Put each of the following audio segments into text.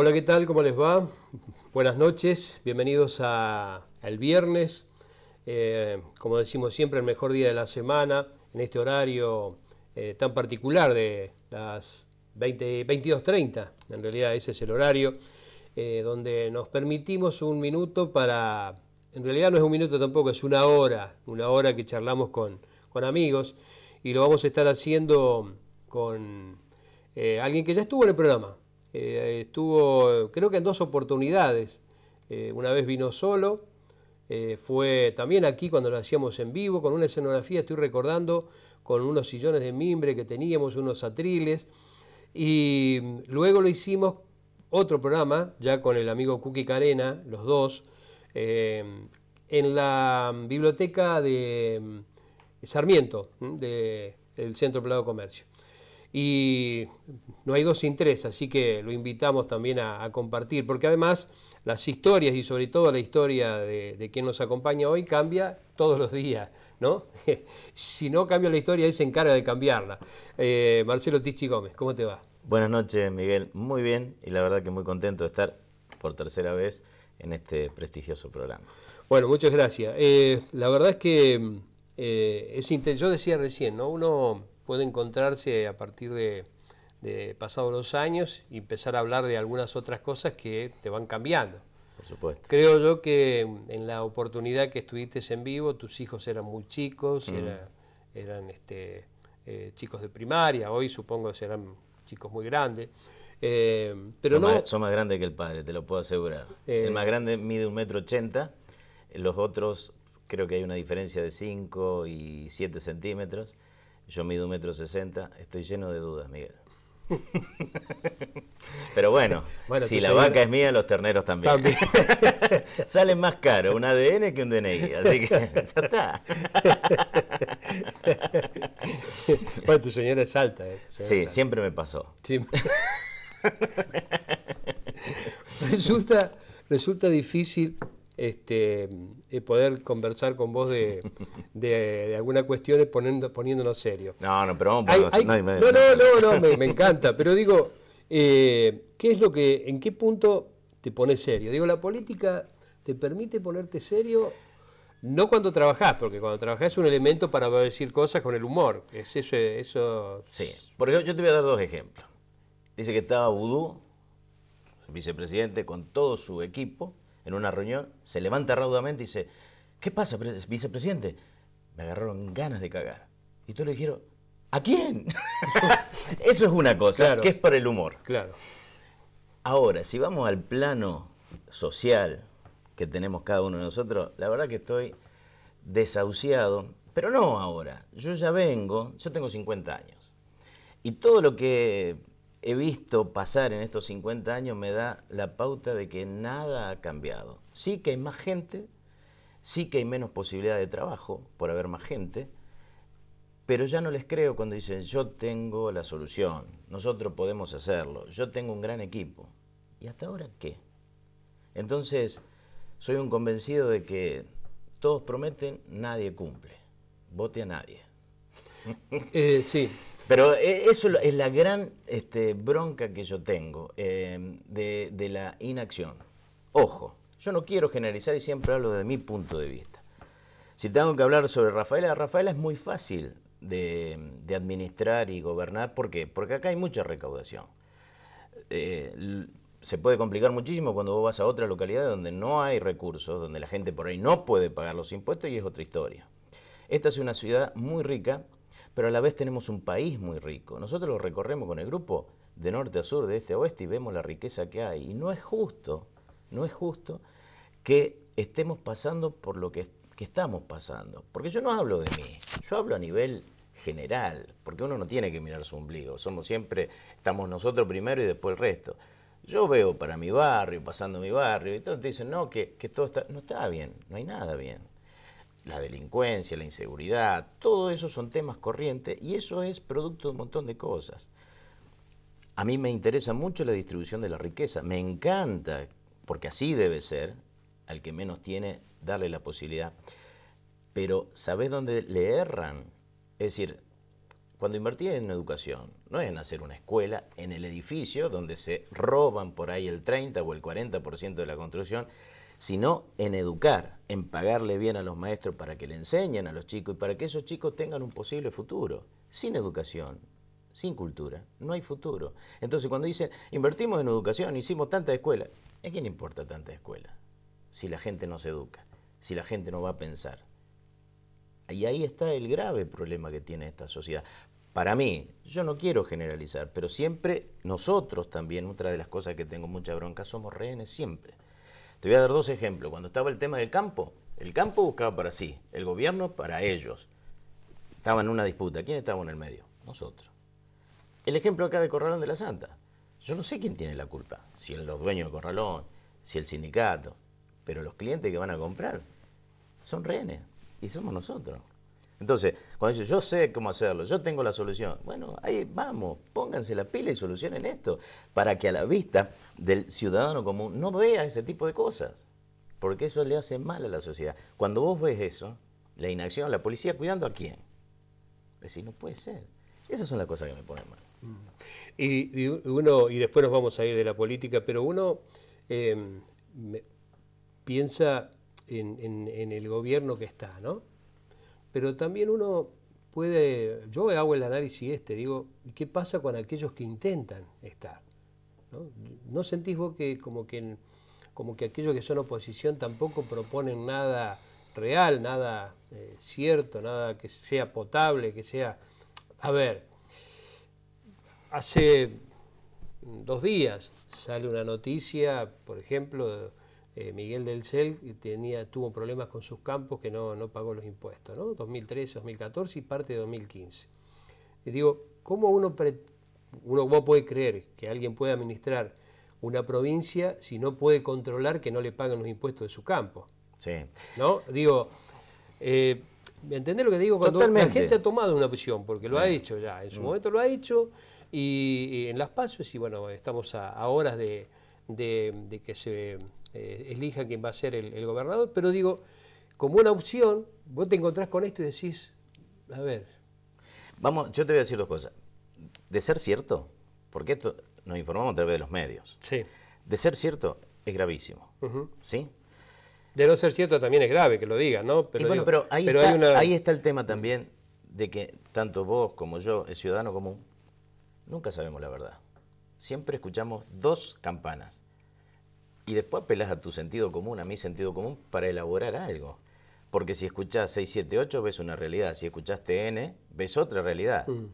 Hola, ¿qué tal? ¿Cómo les va? Buenas noches, bienvenidos a, al viernes, eh, como decimos siempre, el mejor día de la semana, en este horario eh, tan particular de las 22.30, en realidad ese es el horario, eh, donde nos permitimos un minuto para, en realidad no es un minuto tampoco, es una hora, una hora que charlamos con, con amigos y lo vamos a estar haciendo con alguien que ya estuvo en el programa, eh, estuvo creo que en dos oportunidades. Eh, una vez vino solo, eh, fue también aquí cuando lo hacíamos en vivo, con una escenografía, estoy recordando, con unos sillones de mimbre que teníamos, unos atriles. Y luego lo hicimos otro programa, ya con el amigo Cookie Carena, los dos, en la biblioteca de mm, Sarmiento, del Centro Plado Comercio y no hay dos sin tres, así que lo invitamos también a, compartir, porque además las historias y sobre todo la historia de, quien nos acompaña hoy cambia todos los días, ¿no? si no cambia la historia, él se encarga de cambiarla. Eh, Marcelo Tichi Gómez, ¿cómo te va? Buenas noches, Miguel. Muy bien y la verdad que muy contento de estar por tercera vez en este prestigioso programa. Bueno, muchas gracias. Eh, la verdad es que eh, es yo decía recién, ¿no? Uno puede encontrarse a partir de, pasados los años y empezar a hablar de algunas otras cosas que te van cambiando. Por supuesto. Creo yo que en la oportunidad que estuviste en vivo, tus hijos eran muy chicos, mm. eran este, eh, chicos de primaria, hoy supongo que serán chicos muy grandes. Eh, pero son, no, más, son más grandes que el padre, te lo puedo asegurar. Eh. el más grande mide un metro ochenta, los otros creo que hay una diferencia de 5 y 7 centímetros yo mido un metro sesenta, estoy lleno de dudas, Miguel. Pero bueno, si la vaca es mía, los terneros también. Salen más caro un ADN que un DNI, así que ya está. bueno, tu señora es alta. ¿eh? sí, siempre me pasó. resulta, resulta difícil este, eh, poder conversar con vos de, de, de alguna cuestión poniéndonos serio. No, no, pero vamos no, no, no, no, me, encanta, pero digo, eh, ¿qué es lo que, en qué punto te pones serio? Digo, la política te permite ponerte serio no cuando trabajás, porque cuando trabajás es un elemento para decir cosas con el humor. Es eso, eso. Sí. Por ejemplo, yo te voy a dar dos ejemplos. Dice que estaba Vudú, vicepresidente, con todo su equipo, en una reunión, se levanta raudamente y dice, ¿qué pasa, vicepresidente? Me agarraron ganas de cagar. Y tú le dijeron, ¿a quién? Eso es una cosa, que es para el humor. Claro. Ahora, si vamos al plano social que tenemos cada uno de nosotros, la verdad que estoy desahuciado, pero no ahora. Yo ya vengo, yo tengo 50 años. Y todo lo que he visto pasar en estos 50 años me da la pauta de que nada ha cambiado. Sí que hay más gente, sí que hay menos posibilidad de trabajo por haber más gente, pero ya no les creo cuando dicen yo tengo la solución, nosotros podemos hacerlo, yo tengo un gran equipo. ¿Y hasta ahora qué? Entonces, soy un convencido de que todos prometen, nadie cumple. Vote a nadie. Eh, sí, pero eh, eso es la gran este, bronca que yo tengo em, de, la inacción. Ojo, yo no quiero generalizar y siempre hablo de mi punto de vista. Si tengo que hablar sobre Rafaela, Rafaela es muy fácil de, administrar y gobernar. ¿Por qué? Porque acá hay mucha recaudación. Eh, se puede complicar muchísimo cuando vos vas a otra localidad donde no hay recursos, donde la gente por ahí no puede pagar los impuestos y es otra historia. Esta es una ciudad muy rica pero a la vez tenemos un país muy rico. Nosotros lo recorremos con el grupo de norte a sur, de este a oeste, y vemos la riqueza que hay. Y no es justo, no es justo que estemos pasando por lo que, estamos pasando. Porque yo no hablo de mí, yo hablo a nivel general, porque uno no tiene que mirar su ombligo, somos siempre, estamos nosotros primero y después el resto. Yo veo para mi barrio, pasando mi barrio, y todos dicen, no, que, que todo está, no está bien, no hay nada bien la delincuencia, la inseguridad, todo eso son temas corrientes y eso es producto de un montón de cosas. A mí me interesa mucho la distribución de la riqueza, me encanta, porque así debe ser, al que menos tiene, darle la posibilidad. Pero ¿sabés dónde le erran? Es decir, cuando invertí en educación, no es en hacer una escuela en el edificio donde se roban por ahí el 30 o el 40% de la construcción, sino en educar, en pagarle bien a los maestros para que le enseñen a los chicos y para que esos chicos tengan un posible futuro. Sin educación, sin cultura, no hay futuro. Entonces cuando dice invertimos en educación, hicimos tanta escuela, ¿a quién importa tanta escuela? Si la gente no se educa, si la gente no va a pensar. Y ahí está el grave problema que tiene esta sociedad. Para mí, yo no quiero generalizar, pero siempre nosotros también, otra de las cosas que tengo mucha bronca, somos rehenes siempre te voy a dar dos ejemplos. Cuando estaba el tema del campo, el campo buscaba para sí, el gobierno para ellos. Estaban en una disputa. ¿Quién estaba en el medio? Nosotros. El ejemplo acá de Corralón de la Santa. Yo no sé quién tiene la culpa, si los dueños de Corralón, si el sindicato, pero los clientes que van a comprar son rehenes y somos nosotros. Entonces, cuando dice yo sé cómo hacerlo, yo tengo la solución, bueno, ahí vamos, pónganse la pila y solucionen esto, para que a la vista del ciudadano común no vea ese tipo de cosas, porque eso le hace mal a la sociedad. Cuando vos ves eso, la inacción, la policía cuidando a quién, decir, no puede ser. Esas son las cosas que me ponen mal. Mm. Y, uno, y después nos vamos a ir de la política, pero uno em, piensa en, en, el gobierno que está, ¿no? Pero también uno puede, yo hago el análisis este, digo, ¿qué pasa con aquellos que intentan estar? ¿no? sentís vos que como, que como que aquellos que son oposición tampoco proponen nada real, nada eh, cierto, nada que sea potable, que sea... A ver, hace dos días sale una noticia, por ejemplo, eh, Miguel del Cel tenía, tuvo problemas con sus campos que no, pagó los impuestos, ¿no? 2013, 2014 y parte de 2015. Y digo, ¿cómo uno pretende uno cómo puede creer que alguien puede administrar una provincia si no puede controlar que no le paguen los impuestos de su campo. Sí. ¿No? Digo, eh, ¿me entendés lo que digo? Cuando la gente ha tomado una opción, porque lo ha hecho ya, en su mm. momento lo ha hecho, y, en las pasos, y bueno, estamos a, horas de, que se eh, elija quién va a ser el, gobernador, pero digo, como una opción, vos te encontrás con esto y decís, a ver. Vamos, yo te voy a decir dos cosas. De ser cierto, porque esto nos informamos a través de los medios. Sí. De ser cierto, es gravísimo. ¿Sí? De no ser cierto también es grave que lo digan, ¿no? Pero, ahí, está, el tema también de que tanto vos como yo, el ciudadano común, nunca sabemos la verdad. Siempre escuchamos dos campanas. Y después apelás a tu sentido común, a mi sentido común, para elaborar algo. Porque si escuchás 678 ves una realidad, si escuchaste N ves otra realidad. Mm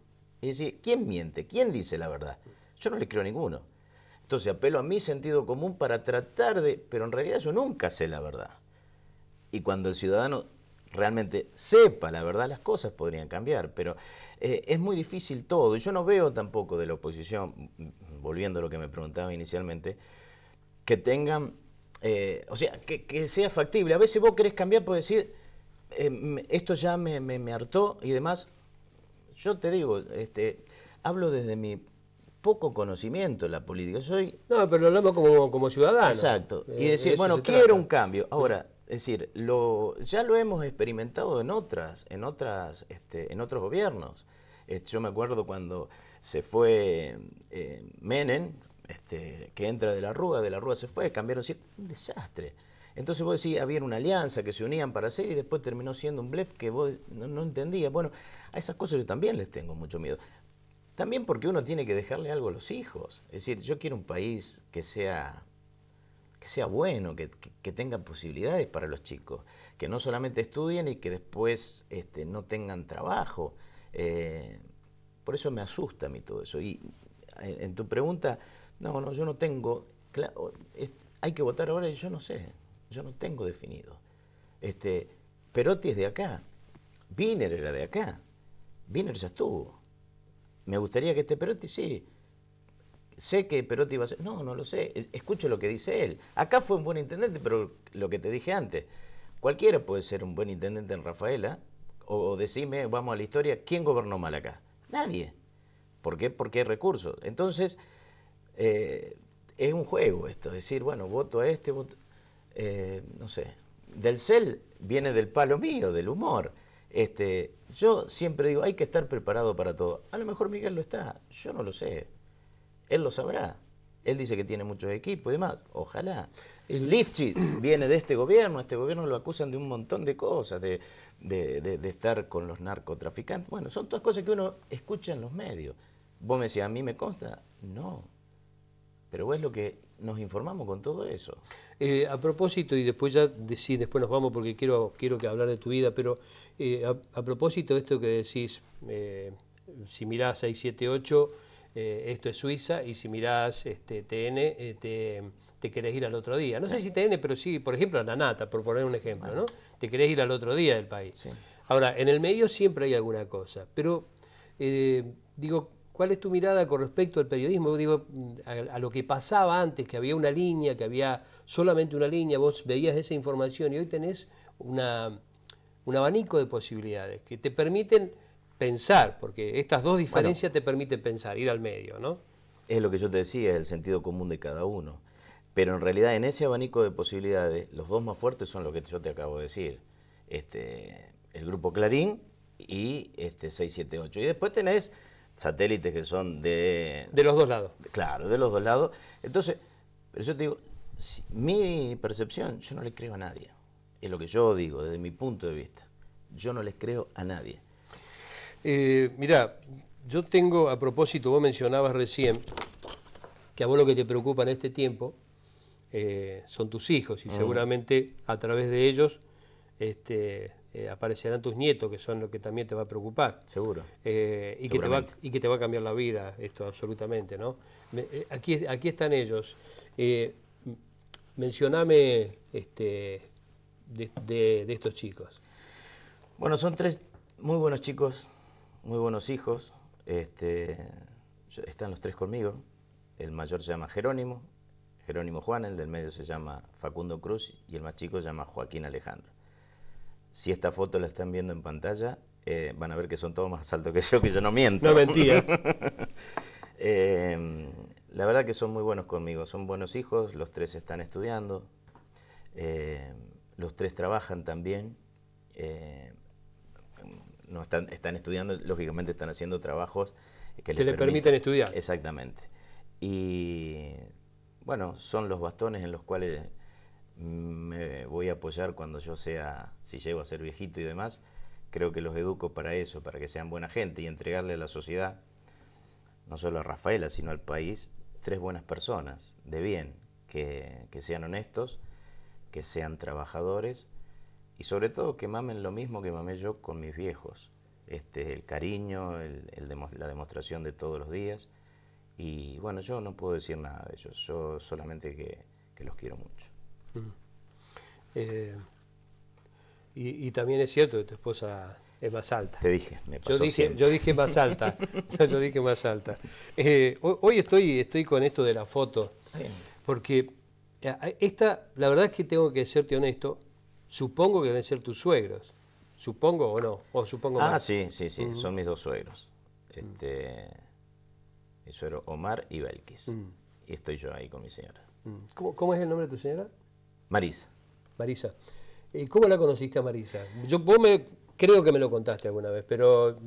y decir, ¿quién miente? ¿Quién dice la verdad? Yo no le creo a ninguno. Entonces apelo a mi sentido común para tratar de, pero en realidad yo nunca sé la verdad. Y cuando el ciudadano realmente sepa la verdad, las cosas podrían cambiar, pero eh, es muy difícil todo. Yo no veo tampoco de la oposición, volviendo a lo que me preguntaba inicialmente, que tengan, eh, o sea, que, sea factible. A veces vos querés cambiar por decir, eh, esto ya me hartó y demás, yo te digo, este, hablo desde mi poco conocimiento de la política. Soy... No, pero lo hablamos como, como ciudadano. Exacto. y eh, decir, bueno, quiero un cambio. Ahora, es decir, lo, ya lo hemos experimentado en otras, en otras, este, en otros gobiernos. Eh, yo me acuerdo cuando se fue eh, Menem, este, que entra de la Rúa, de la Rúa se fue, cambiaron un desastre. Entonces vos decís, había una alianza que se unían para hacer y después terminó siendo un blef que vos no, no entendías. Bueno, a esas cosas yo también les tengo mucho miedo. También porque uno tiene que dejarle algo a los hijos. Es decir, yo quiero un país que sea, que sea bueno, que, tenga posibilidades para los chicos, que no solamente estudien y que después este, no tengan trabajo. Eh, por eso me asusta a mí todo eso. Y eh, en, tu pregunta, no, no, yo no tengo, hay que votar ahora y yo no sé, yo no tengo definido. Este, Perotti es de acá, Wiener era de acá, Viner ya estuvo. ¿Me gustaría que este Perotti? Sí. Sé que Perotti va a ser. No, no lo sé. Escucho lo que dice él. Acá fue un buen intendente, pero lo que te dije antes. Cualquiera puede ser un buen intendente en Rafaela. O, decime, vamos a la historia, ¿quién gobernó mal acá? Nadie. ¿Por qué? Porque hay recursos. Entonces, eh, es un juego esto. Es decir, bueno, voto a este, voto. Eh, no sé. Del CEL viene del palo mío, del humor. Este, yo siempre digo, hay que estar preparado para todo. A lo mejor Miguel lo está, yo no lo sé. Él lo sabrá. Él dice que tiene muchos equipos y demás. Ojalá. El Lifchit viene de este gobierno. Este gobierno lo acusan de un montón de cosas, de, estar con los narcotraficantes. Bueno, son todas cosas que uno escucha en los medios. Vos me decís, ¿a mí me consta? No. Pero es lo que nos informamos con todo eso. Eh, a propósito, y después ya decís, después nos vamos porque quiero, quiero que hablar de tu vida, pero eh, a, propósito de esto que decís, eh, si mirás 678, esto es Suiza, y si mirás este, TN, te, querés ir al otro día. No sé si TN, pero sí, por ejemplo, a la nata, por poner un ejemplo, ah. ¿no? Te querés ir al otro día del país. Ahora, en el medio siempre hay alguna cosa, pero digo, ¿Cuál es tu mirada con respecto al periodismo? Digo, mm, a, lo que pasaba antes, que había una línea, que había solamente una línea, vos veías esa información y hoy tenés un abanico de posibilidades que te permiten pensar, porque estas dos diferencias te permiten pensar, ir al medio, ¿no? Es lo que yo te decía, es el sentido común de cada uno. Pero en realidad en ese abanico de posibilidades, los dos más fuertes son los que yo te acabo de decir. Este, el grupo Clarín y este 678. Y después tenés satélites que son de... De los dos lados. Claro, de los dos lados. Entonces, pero yo te digo, mi percepción, yo no le creo a nadie. Es lo que yo digo desde mi punto de vista. Yo no les creo a nadie. Eh, mirá, yo tengo a propósito, vos mencionabas recién que a vos lo que te preocupa en este tiempo eh, son tus hijos y mm. seguramente a través de ellos este, eh, aparecerán tus nietos, que son lo que también te va a preocupar. Seguro. Eh, y, que te va, a cambiar la vida, esto absolutamente, ¿no? Eh, aquí, aquí están ellos. mencioname este, de, estos chicos. Bueno, son tres muy buenos chicos, muy buenos hijos. Este, están los tres conmigo. El mayor se llama Jerónimo, Jerónimo Juan, el del medio se llama Facundo Cruz y el más chico se llama Joaquín Alejandro. Si esta foto la están viendo en pantalla, eh, van a ver que son todos más altos que yo, que yo no miento. no mentías. Eh, la verdad que son muy buenos conmigo, son buenos hijos, los tres están estudiando, eh, los tres trabajan también, no están, están estudiando, lógicamente están haciendo trabajos que, les, permiten estudiar. Exactamente. Y bueno, son los bastones en los cuales me voy a apoyar cuando yo sea, si llego a ser viejito y demás, creo que los educo para eso, para que sean buena gente y entregarle a la sociedad, no solo a Rafaela, sino al país, tres buenas personas, de bien, que, sean honestos, que sean trabajadores y sobre todo que mamen lo mismo que mamé yo con mis viejos. Este, el cariño, la demostración de todos los días. Y bueno, yo no puedo decir nada de ellos, yo solamente que los quiero mucho. Mm. Eh, y, también es cierto que tu esposa es más alta. Te dije, me pasó yo dije, yo dije más alta. yo dije más alta. hoy estoy, estoy con esto de la foto. Porque eh, esta, la verdad es que tengo que serte honesto, supongo que deben ser tus suegros. Supongo o no, supongo Ah, sí, sí, sí, son mis dos suegros. Mm. Este, Mi suegro Omar y Belkis. Mm. Y estoy yo ahí con mi señora. ¿Cómo, ¿Cómo es el nombre de tu señora? Marisa. Marisa. ¿Y eh, cómo la conociste a Marisa? Yo, creo que me lo contaste alguna vez, pero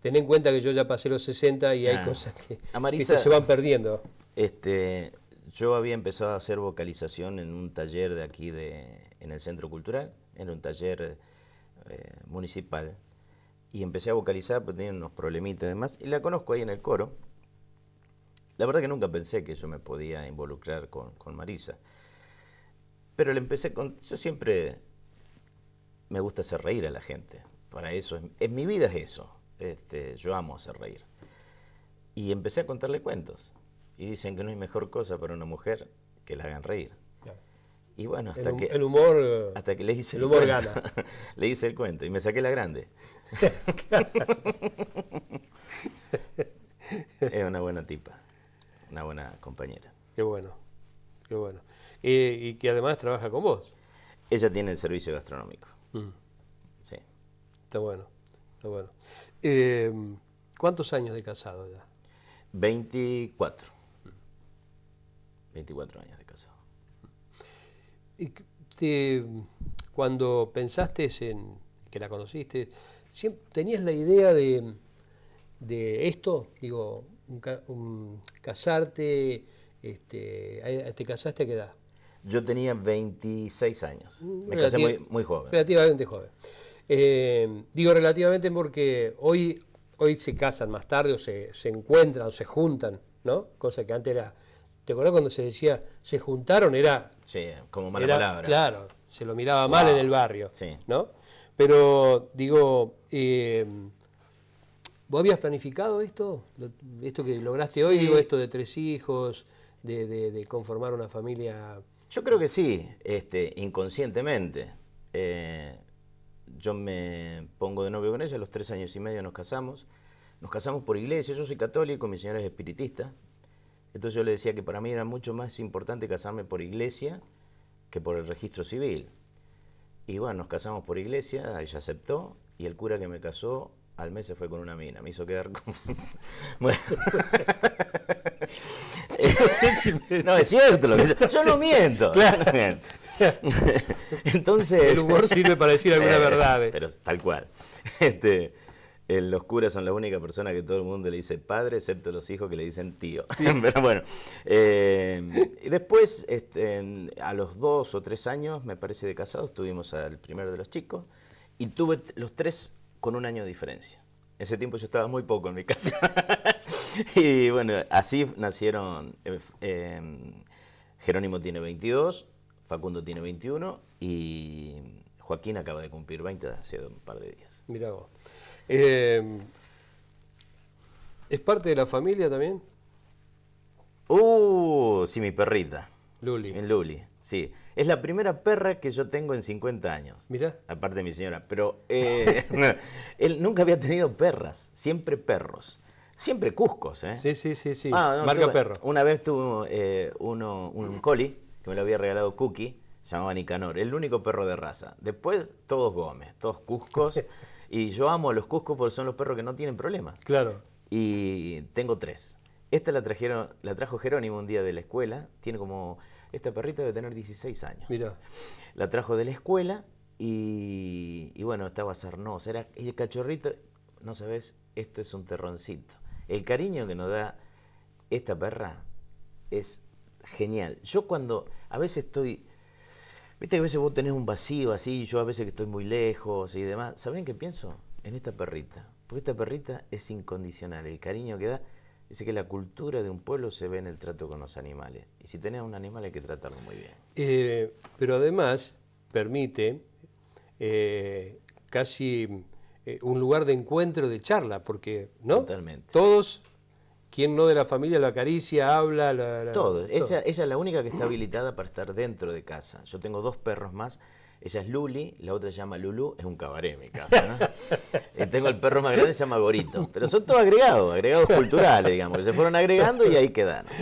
ten en cuenta que yo ya pasé los 60 y hay ah. cosas que, Marisa, se van perdiendo. Este, yo había empezado a hacer vocalización en un taller de aquí, en el Centro Cultural, en un taller eh, municipal, y empecé a vocalizar, porque tenía unos problemitas y demás, y la conozco ahí en el coro. La verdad que nunca pensé que yo me podía involucrar con Marisa. Pero le empecé con. Yo siempre me gusta hacer reír a la gente. Para eso, en mi vida es eso. Este, yo amo hacer reír. Y empecé a contarle cuentos. Y dicen que no hay mejor cosa para una mujer que la hagan reír. Y bueno, hasta que. humor. Eh, hasta que le hice el, humor cuento. gana. le hice el cuento y me saqué la grande. es una buena tipa. Una buena compañera. Qué bueno. Qué bueno. y que además trabaja con vos. Ella tiene el servicio gastronómico. Mm. Sí. Está bueno, está bueno. Eh, ¿Cuántos años de casado ya? 24. 24 años de casado. Y cuando pensaste en que la conociste, ¿tenías la idea de, esto? Digo, casarte, este, ¿Te casaste a qué edad? Yo tenía 26 años. Me mm, casé muy, muy, joven. Relativamente joven. Eh, digo relativamente porque hoy, hoy se casan más tarde o se, encuentran o se juntan, ¿no? Cosa que antes era. ¿Te acuerdas cuando se decía se juntaron? Era. Sí, como mala palabra. Claro, se lo miraba mal en el barrio. Sí. ¿No? Pero digo. Eh, ¿Vos habías planificado esto? Esto que lograste hoy, digo, esto de tres hijos, de, conformar una familia? Yo creo que sí, este, inconscientemente. Eh, yo me pongo de novio con ella, los tres años y medio nos casamos. Nos casamos por iglesia, yo soy católico, mi señora es espiritista. Entonces yo le decía que para mí era mucho más importante casarme por iglesia que por el registro civil. Y bueno, nos casamos por iglesia, ella aceptó, y el cura que me casó al mes se fue con una mina, me hizo quedar como... bueno. no, es cierto Yo no miento. Claro. Entonces. El humor sirve para decir alguna eh, verdad. Eh. Pero tal cual. Este, los curas son la única persona que todo el mundo le dice padre, excepto los hijos que le dicen tío. Pero bueno. Eh, después, este, a los dos o tres años, me parece, de casados, tuvimos al primero de los chicos. Y tuve los tres con un año de diferencia. Ese tiempo yo estaba muy poco en mi casa. y bueno, así nacieron. Eh, em, Jerónimo tiene 22, Facundo tiene 21 y Joaquín acaba de cumplir 20 hace un par de días. Mirá vos. Em, ¿Es parte de la familia también? Uh, sí, mi perrita. Luli. En Luli, sí. Es la primera perra que yo tengo en 50 años. Mira. Aparte de mi señora. Pero eh, él nunca había tenido perras, siempre perros. Siempre cuscos, ¿eh? Sí, sí, sí, sí. Ah, Marca perro. Una vez tuvo eh, uno, un coli que me lo había regalado Cookie, se llamaba Nicanor, el único perro de raza. Después todos Gómez, todos cuscos. y yo amo a los cuscos porque son los perros que no tienen problemas. Claro. Y tengo tres. Esta la trajeron, la trajo Jerónimo un día de la escuela. Tiene como esta perrita debe tener 16 años. Mira. La trajo de la escuela y, bueno, estaba sarnosa. Era el cachorrito, no sabes, esto es un terroncito. El cariño que nos da esta perra es genial. Yo cuando a veces estoy, viste que a veces vos tenés un vacío así, yo a veces que estoy muy lejos y demás, ¿saben qué pienso? En esta perrita. Porque esta perrita es incondicional, el cariño que da. Dice que la cultura de un pueblo se ve en el trato con los animales. Y si tenés un animal hay que tratarlo muy bien. Eh, pero además permite eh, casi eh, un lugar de encuentro, de charla, porque ¿no? Totalmente. todos, quien no de la familia la acaricia, habla... todo. ella es la única que está habilitada para estar dentro de casa. Yo tengo dos perros más ella es Luli, la otra se llama Lulu, es un cabaret mi casa. ¿no? tengo el perro más grande, se llama Gorito. Pero son todos agregados, agregados culturales, digamos, que se fueron agregando y ahí quedaron.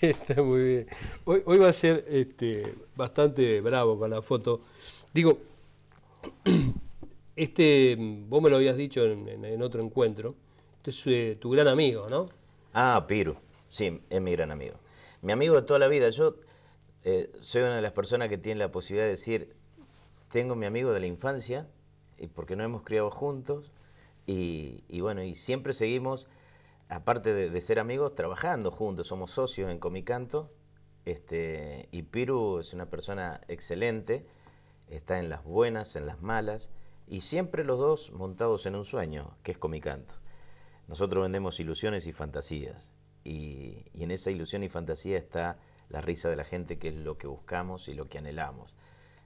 Está muy bien. Hoy, va a ser este, bastante bravo con la foto. Digo, este, vos me lo habías dicho en, otro encuentro, este es eh, tu gran amigo, ¿no? Ah, Piru, sí, es mi gran amigo. Mi amigo de toda la vida, yo eh, soy una de las personas que tiene la posibilidad de decir, tengo mi amigo de la infancia, porque no hemos criado juntos, y, bueno, y siempre seguimos, aparte de, ser amigos, trabajando juntos, somos socios en Comicanto, este, y Piru es una persona excelente, está en las buenas, en las malas, y siempre los dos montados en un sueño, que es Comicanto. Nosotros vendemos ilusiones y fantasías, y en esa ilusión y fantasía está la risa de la gente, que es lo que buscamos y lo que anhelamos.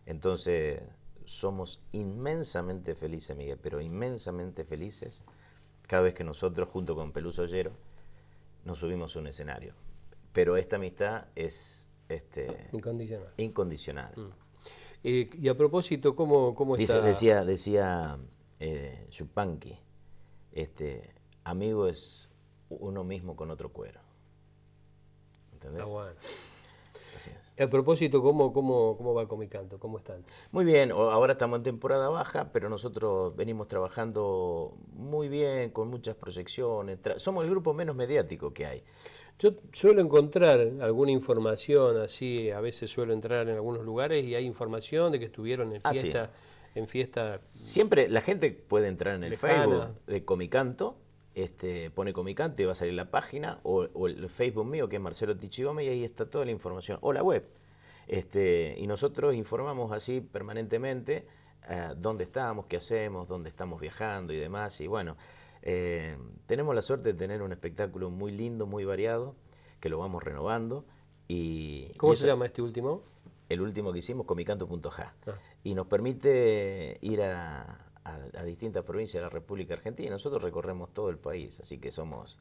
Entonces, somos inmensamente felices, Miguel, pero inmensamente felices cada vez que nosotros, junto con Peluso Ollero, nos subimos a un escenario. Pero esta amistad es este, incondicional. incondicional. Mm. y a propósito, ¿cómo, cómo está? Decía, decía Chupanqui, eh, este, amigo es uno mismo con otro cuero. ¿Entendés? bueno. A propósito, ¿cómo, cómo, cómo va Comicanto? ¿Cómo están? Muy bien, ahora estamos en temporada baja, pero nosotros venimos trabajando muy bien, con muchas proyecciones. Somos el grupo menos mediático que hay. Yo suelo encontrar alguna información así, a veces suelo entrar en algunos lugares y hay información de que estuvieron en ah, fiesta. En fiesta. Siempre la gente puede entrar en el lejana. Facebook de Comicanto este, pone comicante, va a salir la página, o, el Facebook mío, que es Marcelo Tichigome y ahí está toda la información, o la web. Este, y nosotros informamos así permanentemente eh, dónde estamos, qué hacemos, dónde estamos viajando y demás. Y bueno, eh, tenemos la suerte de tener un espectáculo muy lindo, muy variado, que lo vamos renovando. Y, ¿Cómo se llama este último? El último que hicimos, Comicanto.j. Ah. Y nos permite ir a, a, distintas provincias de la República Argentina. Nosotros recorremos todo el país, así que somos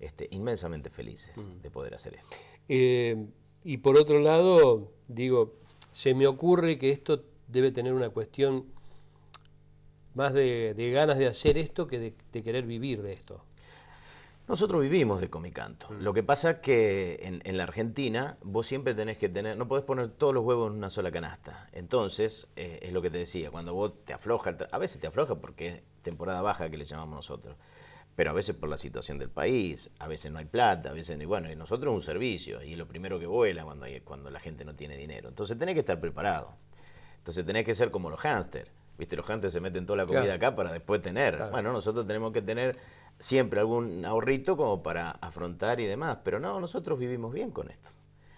este, inmensamente felices mm. de poder hacer esto. Eh, y por otro lado, digo, se me ocurre que esto debe tener una cuestión más de, ganas de hacer esto que de querer vivir de esto. Nosotros vivimos de comicanto. Mm. Lo que pasa es que en, la Argentina vos siempre tenés que tener, no podés poner todos los huevos en una sola canasta. Entonces, eh, es lo que te decía, cuando vos te aflojas, a veces te afloja porque es temporada baja que le llamamos nosotros, pero a veces por la situación del país, a veces no hay plata, a veces, hay, bueno, y nosotros es un servicio y es lo primero que vuela cuando, hay, cuando la gente no tiene dinero. Entonces tenés que estar preparado. Entonces tenés que ser como los hámsters. Viste, los hámsters se meten toda la comida acá para después tener. Bueno, nosotros tenemos que tener siempre algún ahorrito como para afrontar y demás, pero no, nosotros vivimos bien con esto.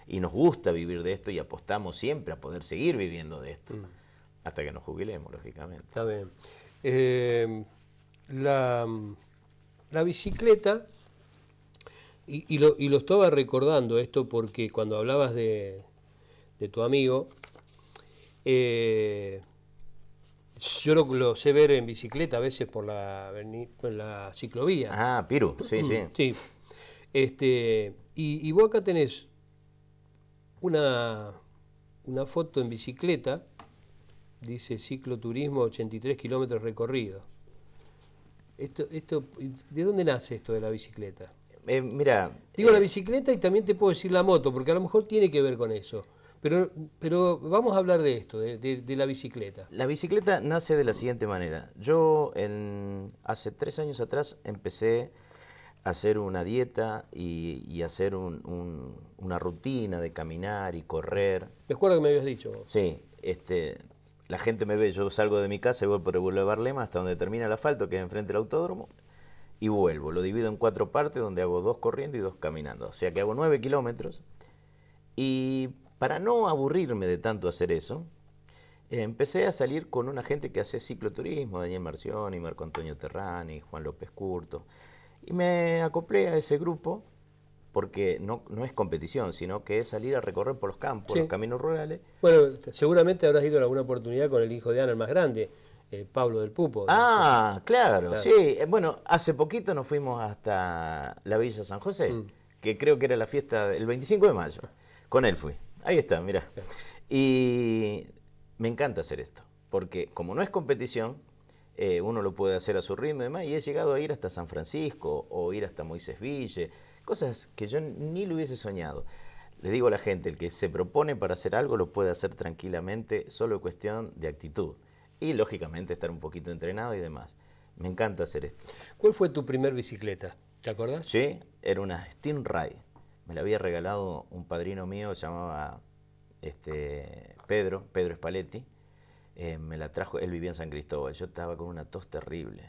Y nos gusta vivir de esto y apostamos siempre a poder seguir viviendo de esto, mm. hasta que nos jubilemos, lógicamente. Está bien. Eh, la, bicicleta, y, lo, estaba recordando esto porque cuando hablabas de, tu amigo, eh, yo lo, sé ver en bicicleta a veces por la, la ciclovía. Ah, Piru, sí, sí. Sí. Este, y, vos acá tenés una, una foto en bicicleta, dice cicloturismo 83 kilómetros recorrido. Esto, esto, ¿De dónde nace esto de la bicicleta? Eh, mira. Digo la eh, bicicleta y también te puedo decir la moto, porque a lo mejor tiene que ver con eso. Pero, vamos a hablar de esto, de, la bicicleta. La bicicleta nace de la siguiente manera. Yo hace tres años atrás empecé a hacer una dieta y, hacer una rutina de caminar y correr. Me acuerdo que me habías dicho. Sí, este, la gente me ve, yo salgo de mi casa y voy por el Boulevard Lema hasta donde termina el asfalto, que es enfrente del autódromo, y vuelvo. Lo divido en cuatro partes, donde hago dos corriendo y dos caminando. O sea que hago nueve kilómetros. Y para no aburrirme de tanto hacer eso, empecé a salir con una gente que hace cicloturismo, Daniel Marcioni, Marco Antonio Terrani, Juan López Curto, y me acoplé a ese grupo porque no, no es competición, sino que es salir a recorrer por los campos, los caminos rurales. Bueno, seguramente habrás ido en alguna oportunidad con el hijo de Ana, el más grande, eh, Pablo del Pupo. Ah, claro, sí. Eh, bueno, hace poquito nos fuimos hasta la Villa San José, mm. que creo que era la fiesta del 25 de mayo. Con él fui. Ahí está, mira. Y me encanta hacer esto, porque como no es competición, eh, uno lo puede hacer a su ritmo y demás, y he llegado a ir hasta San Francisco o ir hasta Moisés Ville, cosas que yo ni lo hubiese soñado. Le digo a la gente, el que se propone para hacer algo lo puede hacer tranquilamente, solo cuestión de actitud. Y lógicamente estar un poquito entrenado y demás. Me encanta hacer esto. ¿Cuál fue tu primer bicicleta? ¿Te acuerdas? Sí, era una Steam Ride me la había regalado un padrino mío, se llamaba este, Pedro, Pedro Spalletti, eh, me la trajo, él vivía en San Cristóbal, yo estaba con una tos terrible.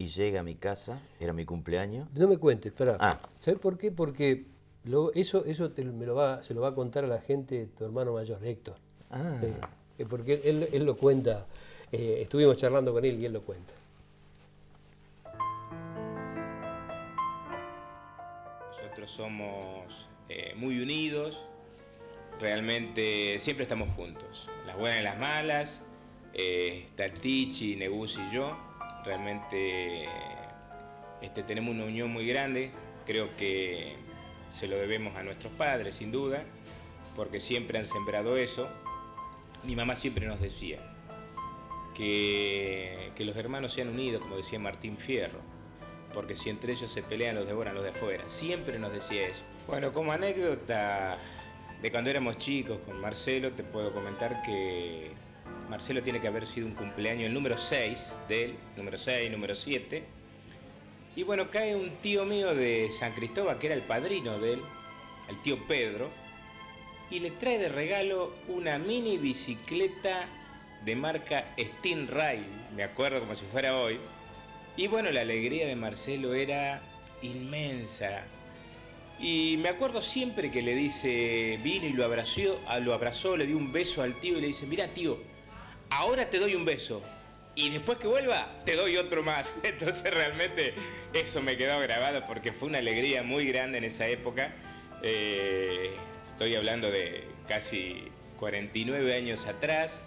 Y llega a mi casa, era mi cumpleaños. No me cuentes, espera. Ah. ¿Sabes por qué? Porque lo, eso, eso me va, se lo va a contar a la gente tu hermano mayor, Héctor. Ah. Eh, eh, porque él, lo cuenta, estuvimos charlando con él y él lo cuenta. somos eh, muy unidos, realmente siempre estamos juntos, las buenas y las malas, eh, Negus y yo, realmente este, tenemos una unión muy grande, creo que se lo debemos a nuestros padres sin duda, porque siempre han sembrado eso. Mi mamá siempre nos decía que, que los hermanos sean unidos, como decía Martín Fierro, porque si entre ellos se pelean los devoran los de afuera. Siempre nos decía eso. Bueno, como anécdota de cuando éramos chicos con Marcelo, te puedo comentar que Marcelo tiene que haber sido un cumpleaños, el número 6 del número 6, número 7. Y bueno, cae un tío mío de San Cristóbal, que era el padrino de él, el tío Pedro, y le trae de regalo una mini bicicleta de marca Steam Rail, me acuerdo como si fuera hoy, y bueno, la alegría de Marcelo era inmensa. Y me acuerdo siempre que le dice, vino y lo abrazó, lo abrazó, le dio un beso al tío y le dice, mira tío, ahora te doy un beso. Y después que vuelva, te doy otro más. Entonces realmente eso me quedó grabado porque fue una alegría muy grande en esa época. Eh, estoy hablando de casi 49 años atrás.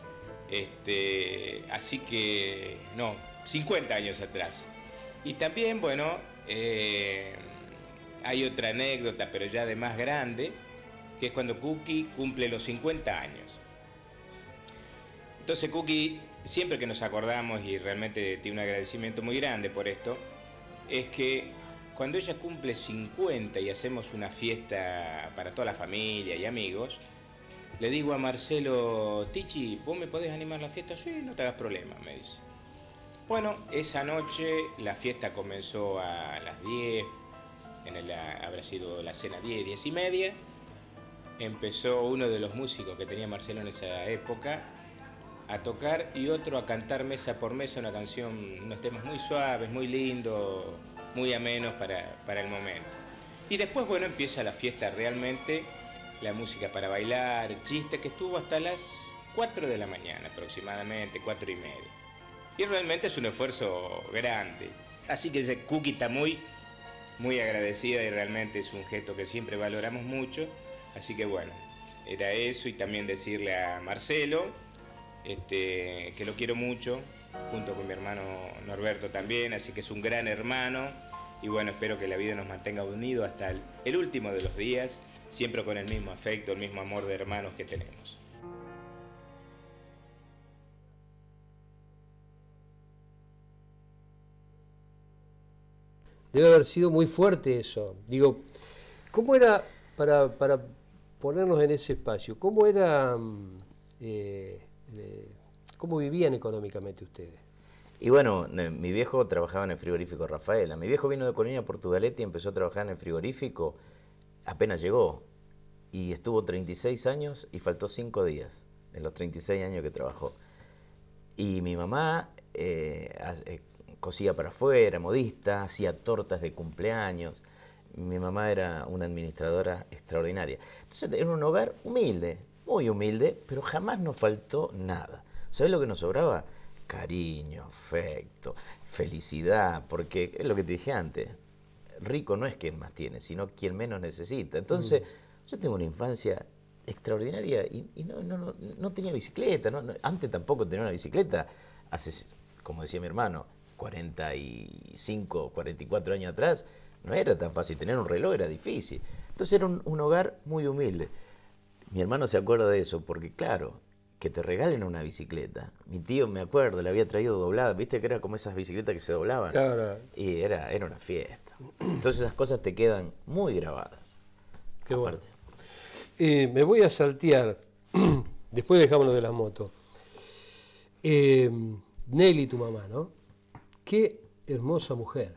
Este, así que no, 50 años atrás. Y también, bueno, eh, hay otra anécdota, pero ya de más grande, que es cuando Cookie cumple los 50 años. Entonces Cookie, siempre que nos acordamos, y realmente tiene un agradecimiento muy grande por esto, es que cuando ella cumple 50 y hacemos una fiesta para toda la familia y amigos, le digo a Marcelo, Tichi, ¿vos me podés animar la fiesta? Sí, no te hagas problema, me dice. Bueno, esa noche la fiesta comenzó a las 10, en habrá sido la cena 10, 10 y media. Empezó uno de los músicos que tenía Marcelo en esa época a tocar y otro a cantar mesa por mesa una canción, unos temas muy suaves, muy lindos, muy amenos para, para el momento. Y después, bueno, empieza la fiesta realmente, la música para bailar, chiste, que estuvo hasta las 4 de la mañana aproximadamente, 4 y media. Y realmente es un esfuerzo grande. Así que ese Cookie está muy, muy agradecida y realmente es un gesto que siempre valoramos mucho. Así que bueno, era eso y también decirle a Marcelo este, que lo quiero mucho, junto con mi hermano Norberto también, así que es un gran hermano. Y bueno, espero que la vida nos mantenga unidos hasta el último de los días, siempre con el mismo afecto, el mismo amor de hermanos que tenemos. Debe haber sido muy fuerte eso. Digo, ¿cómo era, para, ponernos en ese espacio, cómo era, mm, eh, eh, cómo vivían económicamente ustedes? Y bueno, mi viejo trabajaba en el frigorífico Rafaela. Mi viejo vino de Colonia Portugalete y empezó a trabajar en el frigorífico. Apenas llegó y estuvo 36 años y faltó 5 días en los 36 años que trabajó. Y mi mamá eh, cosía para afuera, modista, hacía tortas de cumpleaños. Mi mamá era una administradora extraordinaria. Entonces era un hogar humilde, muy humilde, pero jamás nos faltó nada. ¿Sabes lo que nos sobraba? Cariño, afecto, felicidad, porque es lo que te dije antes, rico no es quien más tiene, sino quien menos necesita. Entonces, mm. yo tengo una infancia extraordinaria y, no, tenía bicicleta, antes tampoco tenía una bicicleta, como decía mi hermano, 45, 44 años atrás, no era tan fácil. Tener un reloj era difícil. Entonces era un, hogar muy humilde. Mi hermano se acuerda de eso, porque claro, que te regalen una bicicleta. Mi tío, me acuerdo, la había traído doblada, viste que era como esas bicicletas que se doblaban. Claro. Y era, era una fiesta. Entonces esas cosas te quedan muy grabadas. Qué eh, me voy a saltear, después dejamos de la moto Eh, Nelly, tu mamá, ¿no? Qué hermosa mujer.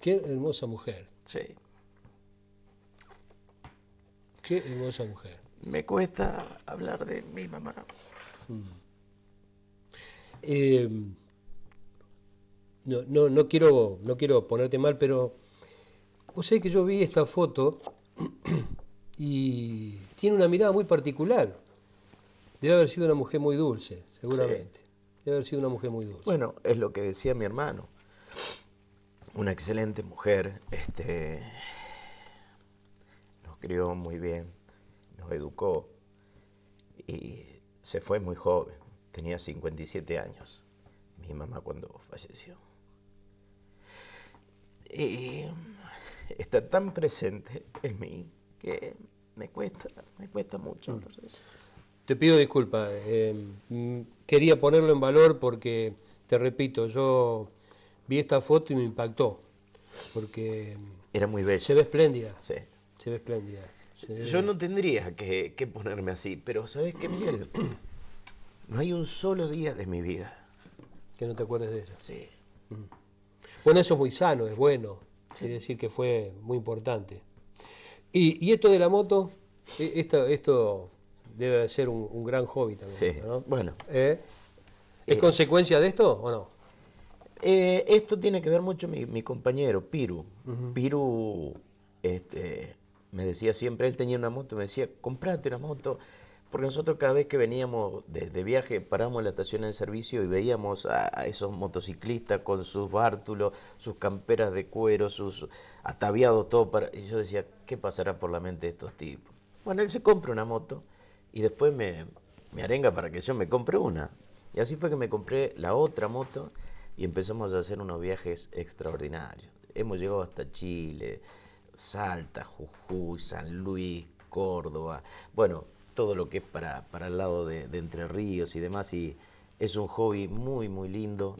Qué hermosa mujer. Sí. Qué hermosa mujer. Me cuesta hablar de mi mamá. Mm. Em, no, no, no, quiero, no quiero ponerte mal, pero vos sabés que yo vi esta foto y tiene una mirada muy particular. Debe haber sido una mujer muy dulce, seguramente haber sido una mujer muy dulce. Bueno, es lo que decía mi hermano. Una excelente mujer, este, nos crió muy bien, nos educó y se fue muy joven, tenía 57 años, mi mamá cuando falleció. Y está tan presente en mí que me cuesta, me cuesta mucho. Mm. Te pido disculpas. Eh, mm, quería ponerlo en valor porque, te repito, yo vi esta foto y me impactó, porque... Era muy bella. Se ve espléndida. Sí. Se ve espléndida. Yo no tendría que, ponerme así, pero ¿sabes qué, Miguel? No hay un solo día de mi vida. Que no te acuerdes de eso. Sí. Mm. Bueno, eso es muy sano, es bueno. Quiere decir que fue muy importante. Y, esto de la moto, e, esto debe ser un, gran hobby también. Bueno. ¿Eh? ¿Es eh, consecuencia de esto o no? Eh, esto tiene que ver mucho mi, mi compañero, Piru. Piru este, me decía siempre, él tenía una moto, me decía, comprate una moto. Porque nosotros cada vez que veníamos de, viaje, paramos en la estación de servicio y veíamos a, esos motociclistas con sus bártulos, sus camperas de cuero, sus ataviados, todo Y yo decía, ¿qué pasará por la mente de estos tipos? Bueno, él se compra una moto y después me, arenga para que yo me compre una. Y así fue que me compré la otra moto y empezamos a hacer unos viajes extraordinarios. Hemos llegado hasta Chile, Salta, Jujuy, San Luis, Córdoba, bueno, todo lo que es para, el lado de, Entre Ríos y demás. Y es un hobby muy, muy lindo.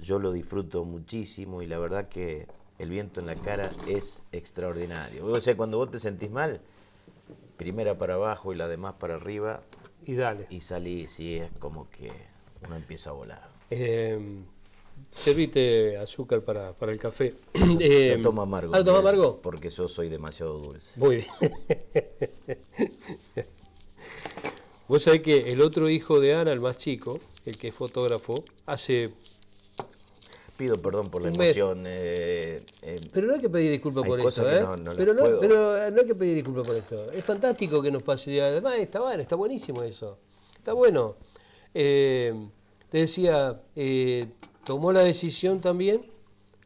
Yo lo disfruto muchísimo y la verdad que el viento en la cara es extraordinario. O sea, cuando vos te sentís mal, primera para abajo y la demás para arriba. Y dale. Y salí, sí, es como que uno empieza a volar. Em, Serviste azúcar para, el café. eh, amargo. ¿Ah, toma amargo? Porque yo soy demasiado dulce. Muy bien. Vos sabés que el otro hijo de Ana, el más chico, el que es fotógrafo, hace perdón por la emoción. Eh, eh, pero no hay que pedir disculpas por esto, ¿eh? No, pero, no, pero eh, no hay que pedir disculpas por esto. Es fantástico que nos pase. además está bueno, está buenísimo eso. Está bueno. te decía, tomó la decisión también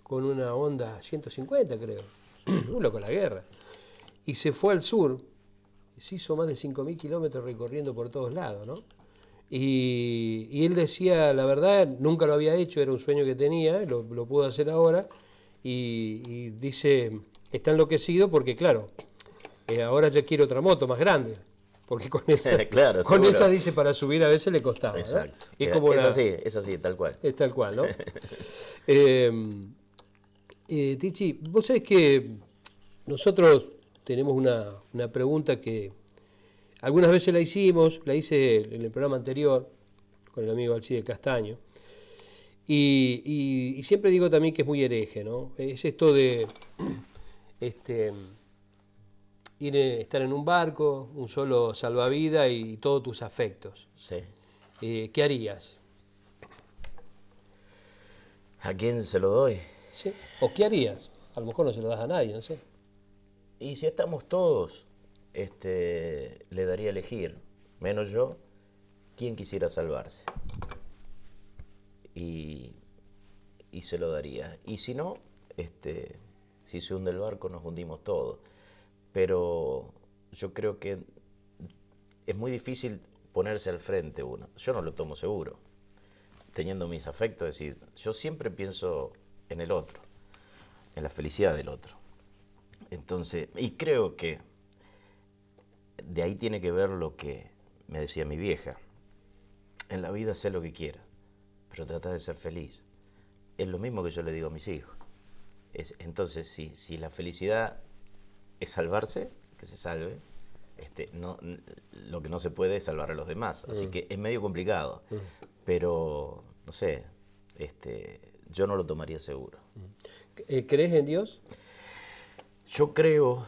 con una onda 150, creo. Un loco la guerra. Y se fue al sur. Se hizo más de 5.000 kilómetros recorriendo por todos lados, ¿no? Y, él decía, la verdad, nunca lo había hecho, era un sueño que tenía, lo, pudo hacer ahora, y, dice, está enloquecido porque, claro, eh, ahora ya quiere otra moto más grande, porque con esa, con dice, para subir a veces le costaba. ¿eh? Exacto. es así, es así, tal cual. Es tal cual, ¿no? Em, eh, Tichi, vos sabés que nosotros tenemos una pregunta que algunas veces la hicimos, la hice en el programa anterior con el amigo Alcide Castaño. Y, siempre digo también que es muy hereje, ¿no? Es esto de este, eh, estar en un barco, un solo salvavidas y todos tus afectos. Sí. Eh, ¿Qué harías? ¿A quién se lo doy? Sí. ¿O qué harías? A lo mejor no se lo das a nadie, no sé. ¿Y si estamos todos? este, le daría a elegir, menos yo, quién quisiera salvarse. Y, se lo daría. Y si no, este, si se hunde el barco, nos hundimos todos. Pero yo creo que es muy difícil ponerse al frente uno. Yo no lo tomo seguro, teniendo mis afectos, es decir, yo siempre pienso en el otro, en la felicidad del otro. Entonces, y creo que de ahí tiene que ver lo que me decía mi vieja. En la vida sé lo que quiero, pero trata de ser feliz. Es lo mismo que yo le digo a mis hijos. entonces, si, la felicidad es salvarse, que se salve, este, no, lo que no se puede es salvar a los demás. Así mm. que es medio complicado. Mm. Pero, no sé, este, yo no lo tomaría seguro. Mm. Eh, ¿Crees en Dios? Yo creo,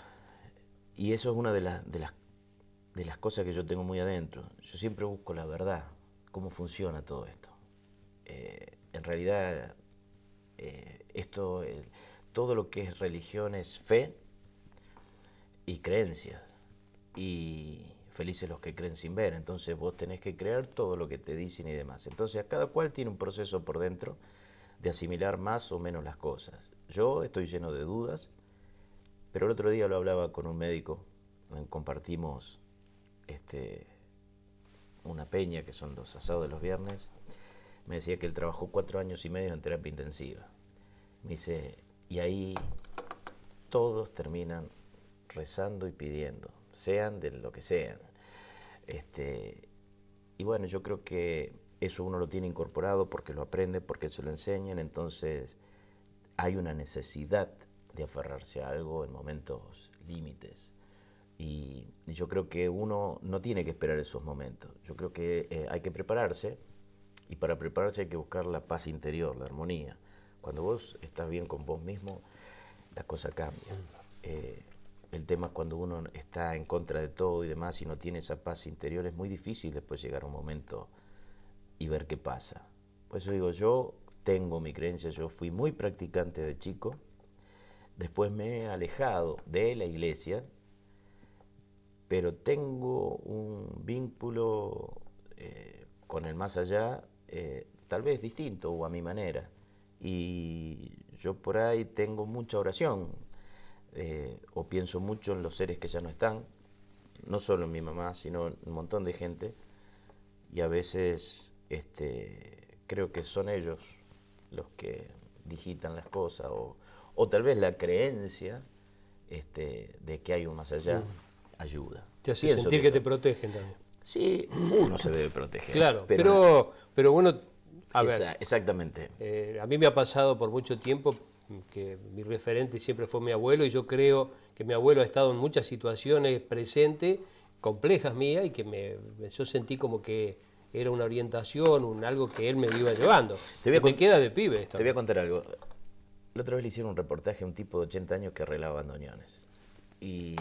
y eso es una de, de las de las cosas que yo tengo muy adentro. Yo siempre busco la verdad, cómo funciona todo esto. Eh, en realidad, eh, esto, todo lo que es religión es fe y creencias. Y felices los que creen sin ver. Entonces vos tenés que creer todo lo que te dicen y demás. Entonces cada cual tiene un proceso por dentro de asimilar más o menos las cosas. Yo estoy lleno de dudas, pero el otro día lo hablaba con un médico, compartimos este, una peña, que son los asados de los viernes, me decía que él trabajó cuatro años y medio en terapia intensiva. Me dice, y ahí todos terminan rezando y pidiendo, sean de lo que sean. Este, y bueno, yo creo que eso uno lo tiene incorporado porque lo aprende, porque se lo enseñan, entonces hay una necesidad de aferrarse a algo en momentos límites. Y, yo creo que uno no tiene que esperar esos momentos. Yo creo que eh, hay que prepararse y para prepararse hay que buscar la paz interior, la armonía. Cuando vos estás bien con vos mismo, las cosas cambian. Eh, el tema es cuando uno está en contra de todo y demás y no tiene esa paz interior, es muy difícil después llegar a un momento y ver qué pasa. Por eso digo, yo tengo mi creencia, yo fui muy practicante de chico, después me he alejado de la iglesia, pero tengo un vínculo eh, con el más allá eh, tal vez distinto o a mi manera. Y yo por ahí tengo mucha oración eh, o pienso mucho en los seres que ya no están, no solo en mi mamá, sino en un montón de gente. Y a veces este, creo que son ellos los que digitan las cosas o, tal vez la creencia este, de que hay un más allá. Mm ayuda. Te hace sentir que, te protegen también. Sí, uno se debe proteger. Claro, pero, pero, bueno, a ver. Exactamente. Eh, a mí me ha pasado por mucho tiempo que mi referente siempre fue mi abuelo y yo creo que mi abuelo ha estado en muchas situaciones presentes, complejas mías, y que me, yo sentí como que era una orientación, un algo que él me iba llevando. me queda de pibe esto. Te voy a contar algo. La otra vez le hicieron un reportaje a un tipo de 80 años que arreglaba bandoneones. Y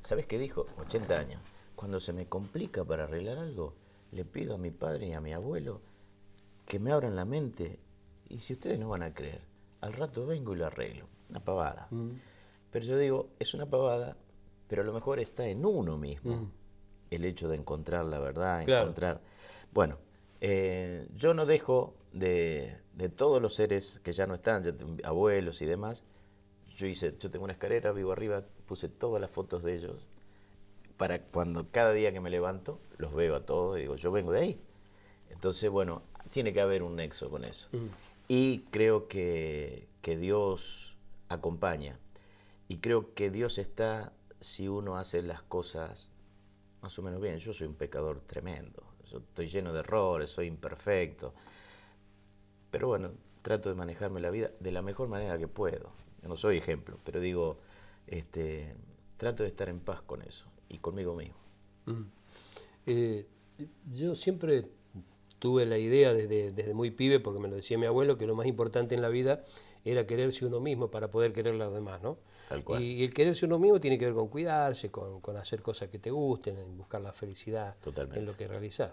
¿sabes qué dijo? 80 años. Cuando se me complica para arreglar algo, le pido a mi padre y a mi abuelo que me abran la mente y si ustedes no van a creer, al rato vengo y lo arreglo. Una pavada. Mm. Pero yo digo, es una pavada, pero a lo mejor está en uno mismo. Mm. El hecho de encontrar la verdad, encontrar... Bueno, eh, yo no dejo de, de, todos los seres que ya no están, abuelos y demás, yo hice, yo tengo una escalera, vivo arriba, puse todas las fotos de ellos para cuando cada día que me levanto los veo a todos y digo, yo vengo de ahí. Entonces, bueno, tiene que haber un nexo con eso. Mm. Y creo que, que Dios acompaña. Y creo que Dios está si uno hace las cosas más o menos bien. Yo soy un pecador tremendo. Yo estoy lleno de errores, soy imperfecto. Pero bueno, trato de manejarme la vida de la mejor manera que puedo no soy ejemplo, pero digo, este, trato de estar en paz con eso y conmigo mismo. Eh, yo siempre tuve la idea desde, muy pibe, porque me lo decía mi abuelo, que lo más importante en la vida era quererse uno mismo para poder querer a los demás, ¿no? Y, el quererse uno mismo tiene que ver con cuidarse, con, hacer cosas que te gusten, en buscar la felicidad en lo que realizás.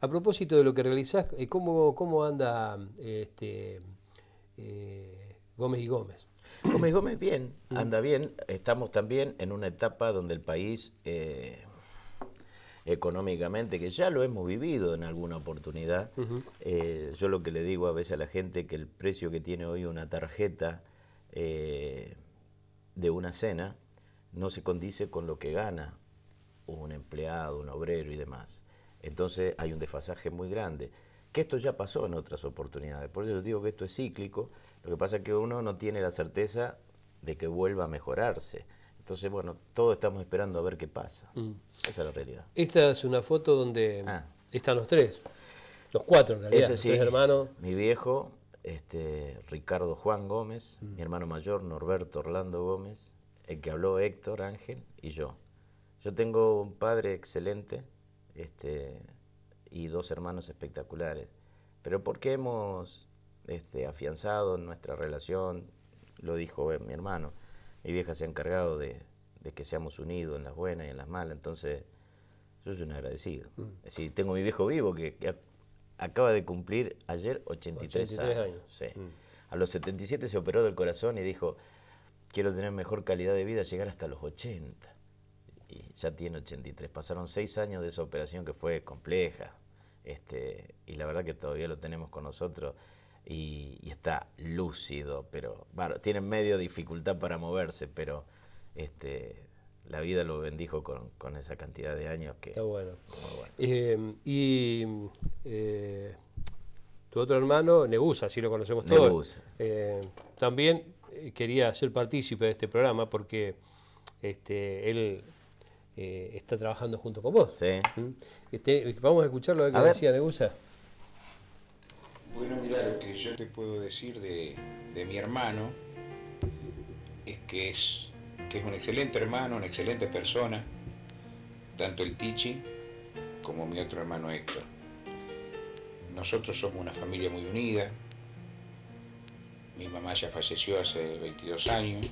A propósito de lo que realizás, eh, ¿cómo, cómo anda este, eh, Gómez y Gómez. Gómez y Gómez bien, mm. anda bien. Estamos también en una etapa donde el país, eh, económicamente, que ya lo hemos vivido en alguna oportunidad, eh, yo lo que le digo a veces a la gente que el precio que tiene hoy una tarjeta eh, de una cena no se condice con lo que gana un empleado, un obrero y demás. Entonces hay un desfasaje muy grande que esto ya pasó en otras oportunidades. Por eso digo que esto es cíclico. Lo que pasa es que uno no tiene la certeza de que vuelva a mejorarse. Entonces, bueno, todos estamos esperando a ver qué pasa. Mm. Esa es la realidad. Esta es una foto donde ah. están los tres. Los cuatro, en realidad. hermanos. Mi viejo, este, Ricardo Juan Gómez, mm. mi hermano mayor, Norberto Orlando Gómez, el que habló Héctor Ángel y yo. Yo tengo un padre excelente, este, y dos hermanos espectaculares. Pero porque hemos este, afianzado nuestra relación, lo dijo eh, mi hermano, mi vieja se ha encargado de, que seamos unidos en las buenas y en las malas, entonces yo soy un agradecido. Mm. Si tengo mi viejo vivo que, acaba de cumplir ayer 83, años. Mm. A los 77 se operó del corazón y dijo, quiero tener mejor calidad de vida, llegar hasta los 80. Y ya tiene 83. Pasaron seis años de esa operación que fue compleja, este, y la verdad que todavía lo tenemos con nosotros y, está lúcido, pero bueno, tiene medio dificultad para moverse, pero este, la vida lo bendijo con, esa cantidad de años que... Está bueno. Eh, y eh, tu otro hermano, Negusa, si lo conocemos todos, eh, también quería ser partícipe de este programa porque este, él eh, está trabajando junto con vos. Mm. Este, vamos a escucharlo lo que decía Negusa. Bueno, mira, lo que yo te puedo decir de, mi hermano es que, es que es un excelente hermano, una excelente persona, tanto el Tichi como mi otro hermano Héctor. Nosotros somos una familia muy unida. Mi mamá ya falleció hace 22 años.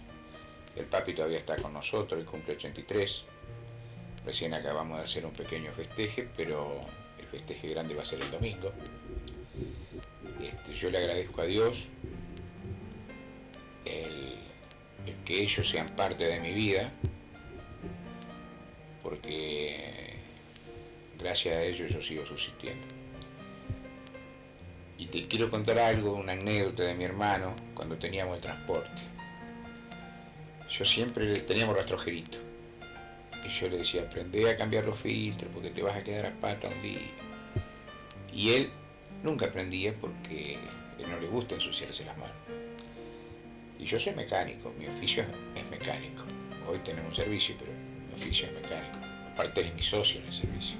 El papi todavía está con nosotros, y cumple 83. Recién acabamos de hacer un pequeño festeje, pero el festeje grande va a ser el domingo. Este, yo le agradezco a Dios el, que ellos sean parte de mi vida, porque gracias a ellos yo sigo subsistiendo. Y te quiero contar algo, una anécdota de mi hermano cuando teníamos el transporte. Yo siempre teníamos rastrojerito. Y yo le decía, aprende a cambiar los filtros porque te vas a quedar a pata un día. Y él nunca aprendía porque no le gusta ensuciarse las manos. Y yo soy mecánico, mi oficio es mecánico. Hoy tenemos un servicio, pero mi oficio es mecánico. Aparte él es mi socio en el servicio.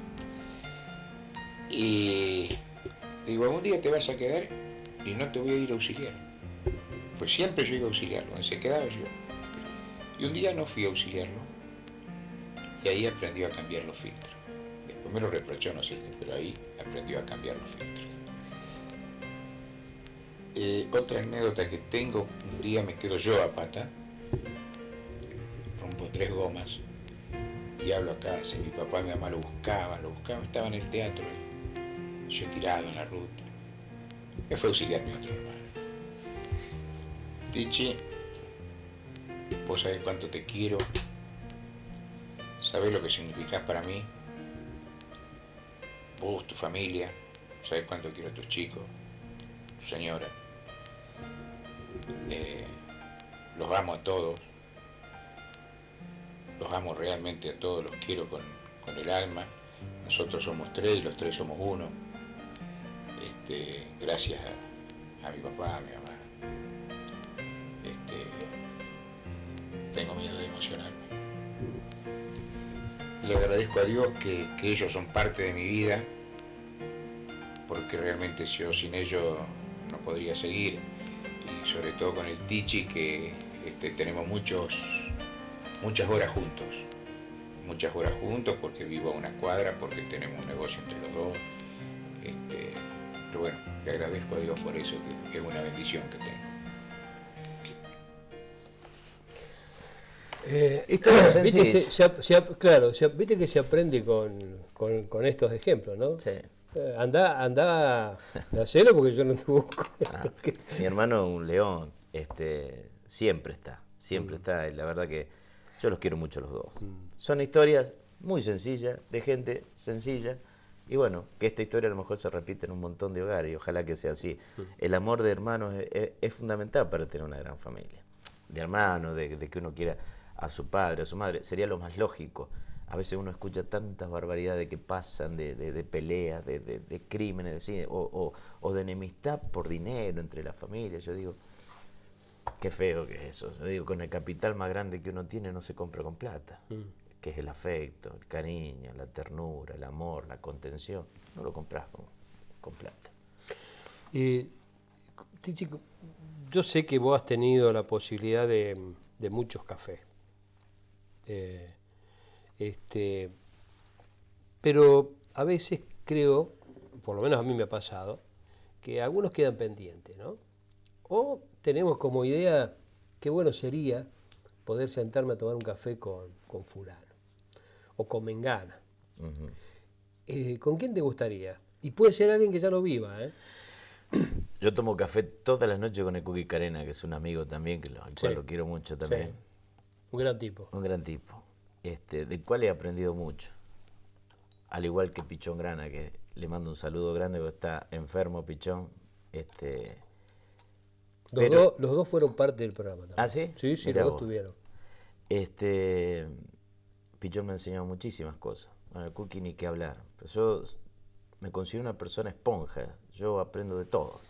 Y digo, algún día te vas a quedar y no te voy a ir a auxiliar. Pues siempre yo iba a auxiliarlo, se quedaba yo. Y un día no fui a auxiliarlo y ahí aprendió a cambiar los filtros. Después me lo reprochó, no sé, pero ahí aprendió a cambiar los filtros. Eh, otra anécdota que tengo, un día me quedo yo a pata, rompo tres gomas, y hablo acá, mi papá y mi mamá lo buscaban, lo buscaban, estaba en el teatro, yo tirado en la ruta. Me fue a auxiliar mi otro hermano. Dichi vos sabés cuánto te quiero, ¿Sabes lo que significas para mí? Vos, tu familia, ¿sabes cuánto quiero a tus chicos, tu señora? Eh, los amo a todos, los amo realmente a todos, los quiero con, el alma. Nosotros somos tres y los tres somos uno. Este, gracias a, mi papá, a mi mamá. Este, tengo miedo de emocionarme le agradezco a Dios que, ellos son parte de mi vida, porque realmente yo sin ellos no podría seguir, y sobre todo con el Tichi, que este, tenemos muchos, muchas horas juntos, muchas horas juntos porque vivo a una cuadra, porque tenemos un negocio entre los dos, este, pero bueno, le agradezco a Dios por eso, que es una bendición que tengo. Eh, ¿viste, claro, viste que se aprende con, estos ejemplos, ¿no? Sí. anda eh, andá, la hacerlo porque yo no te busco. Ah, mi hermano un león, este, siempre está, siempre mm. está, y la verdad que yo los quiero mucho los dos. Mm. Son historias muy sencillas, de gente sencilla, y bueno, que esta historia a lo mejor se repite en un montón de hogares, y ojalá que sea así. Mm. El amor de hermanos es, fundamental para tener una gran familia, de hermanos, de que uno quiera a su padre, a su madre, sería lo más lógico. A veces uno escucha tantas barbaridades que pasan de, de, de peleas, de, de, crímenes, o, o, de enemistad por dinero entre las familias. Yo digo, qué feo que es eso. Yo digo, con el capital más grande que uno tiene no se compra con plata, mm. que es el afecto, el cariño, la ternura, el amor, la contención. No lo compras con, plata. y Tichi, yo sé que vos has tenido la posibilidad de, de muchos cafés. Eh, este, pero a veces creo, por lo menos a mí me ha pasado, que algunos quedan pendientes, ¿no? O tenemos como idea qué bueno sería poder sentarme a tomar un café con, con fulano o con mengana. Eh, ¿Con quién te gustaría? Y puede ser alguien que ya lo viva, ¿eh? Yo tomo café todas las noches con el Cookie Carena, que es un amigo también, que lo, al cual lo quiero mucho también. Un gran tipo. Un gran tipo, este, del cual he aprendido mucho. Al igual que Pichón Grana, que le mando un saludo grande, porque está enfermo Pichón. Este, los, dos, los dos fueron parte del programa también. ¿Ah, sí? Sí, sí, los dos estuvieron. Este, Pichón me ha enseñado muchísimas cosas. Bueno, el cookie ni qué hablar. Pero yo me considero una persona esponja. Yo aprendo de todo.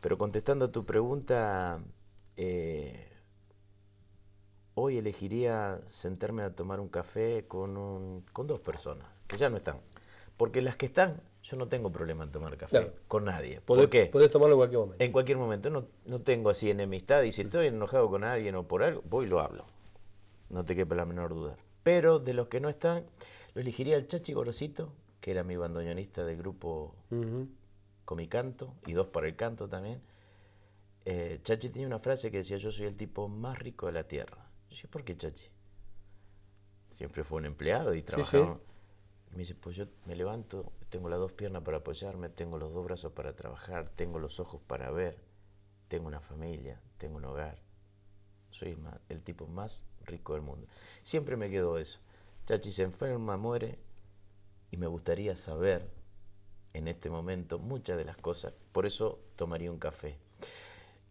Pero contestando a tu pregunta, eh, hoy elegiría sentarme a tomar un café con, dos personas que ya no están. Porque las que están, yo no tengo problema en tomar café con nadie. ¿Por qué? Podés tomarlo en cualquier momento. En cualquier momento. No, tengo así enemistad y si estoy enojado con alguien o por algo, voy y lo hablo. No te quepa la menor duda. Pero de los que no están, lo elegiría el Chachi Gorosito, que era mi bandoneonista del grupo con mi canto y dos para el canto también. Eh, Chachi tenía una frase que decía: Yo soy el tipo más rico de la tierra ¿por qué Chachi? Siempre fue un empleado y trabajaba. me dice, pues yo me levanto, tengo las dos piernas para apoyarme, tengo los dos brazos para trabajar, tengo los ojos para ver, tengo una familia, tengo un hogar. Soy el tipo más rico del mundo. Siempre me quedó eso. Chachi se enferma, muere, y me gustaría saber en este momento muchas de las cosas. Por eso tomaría un café.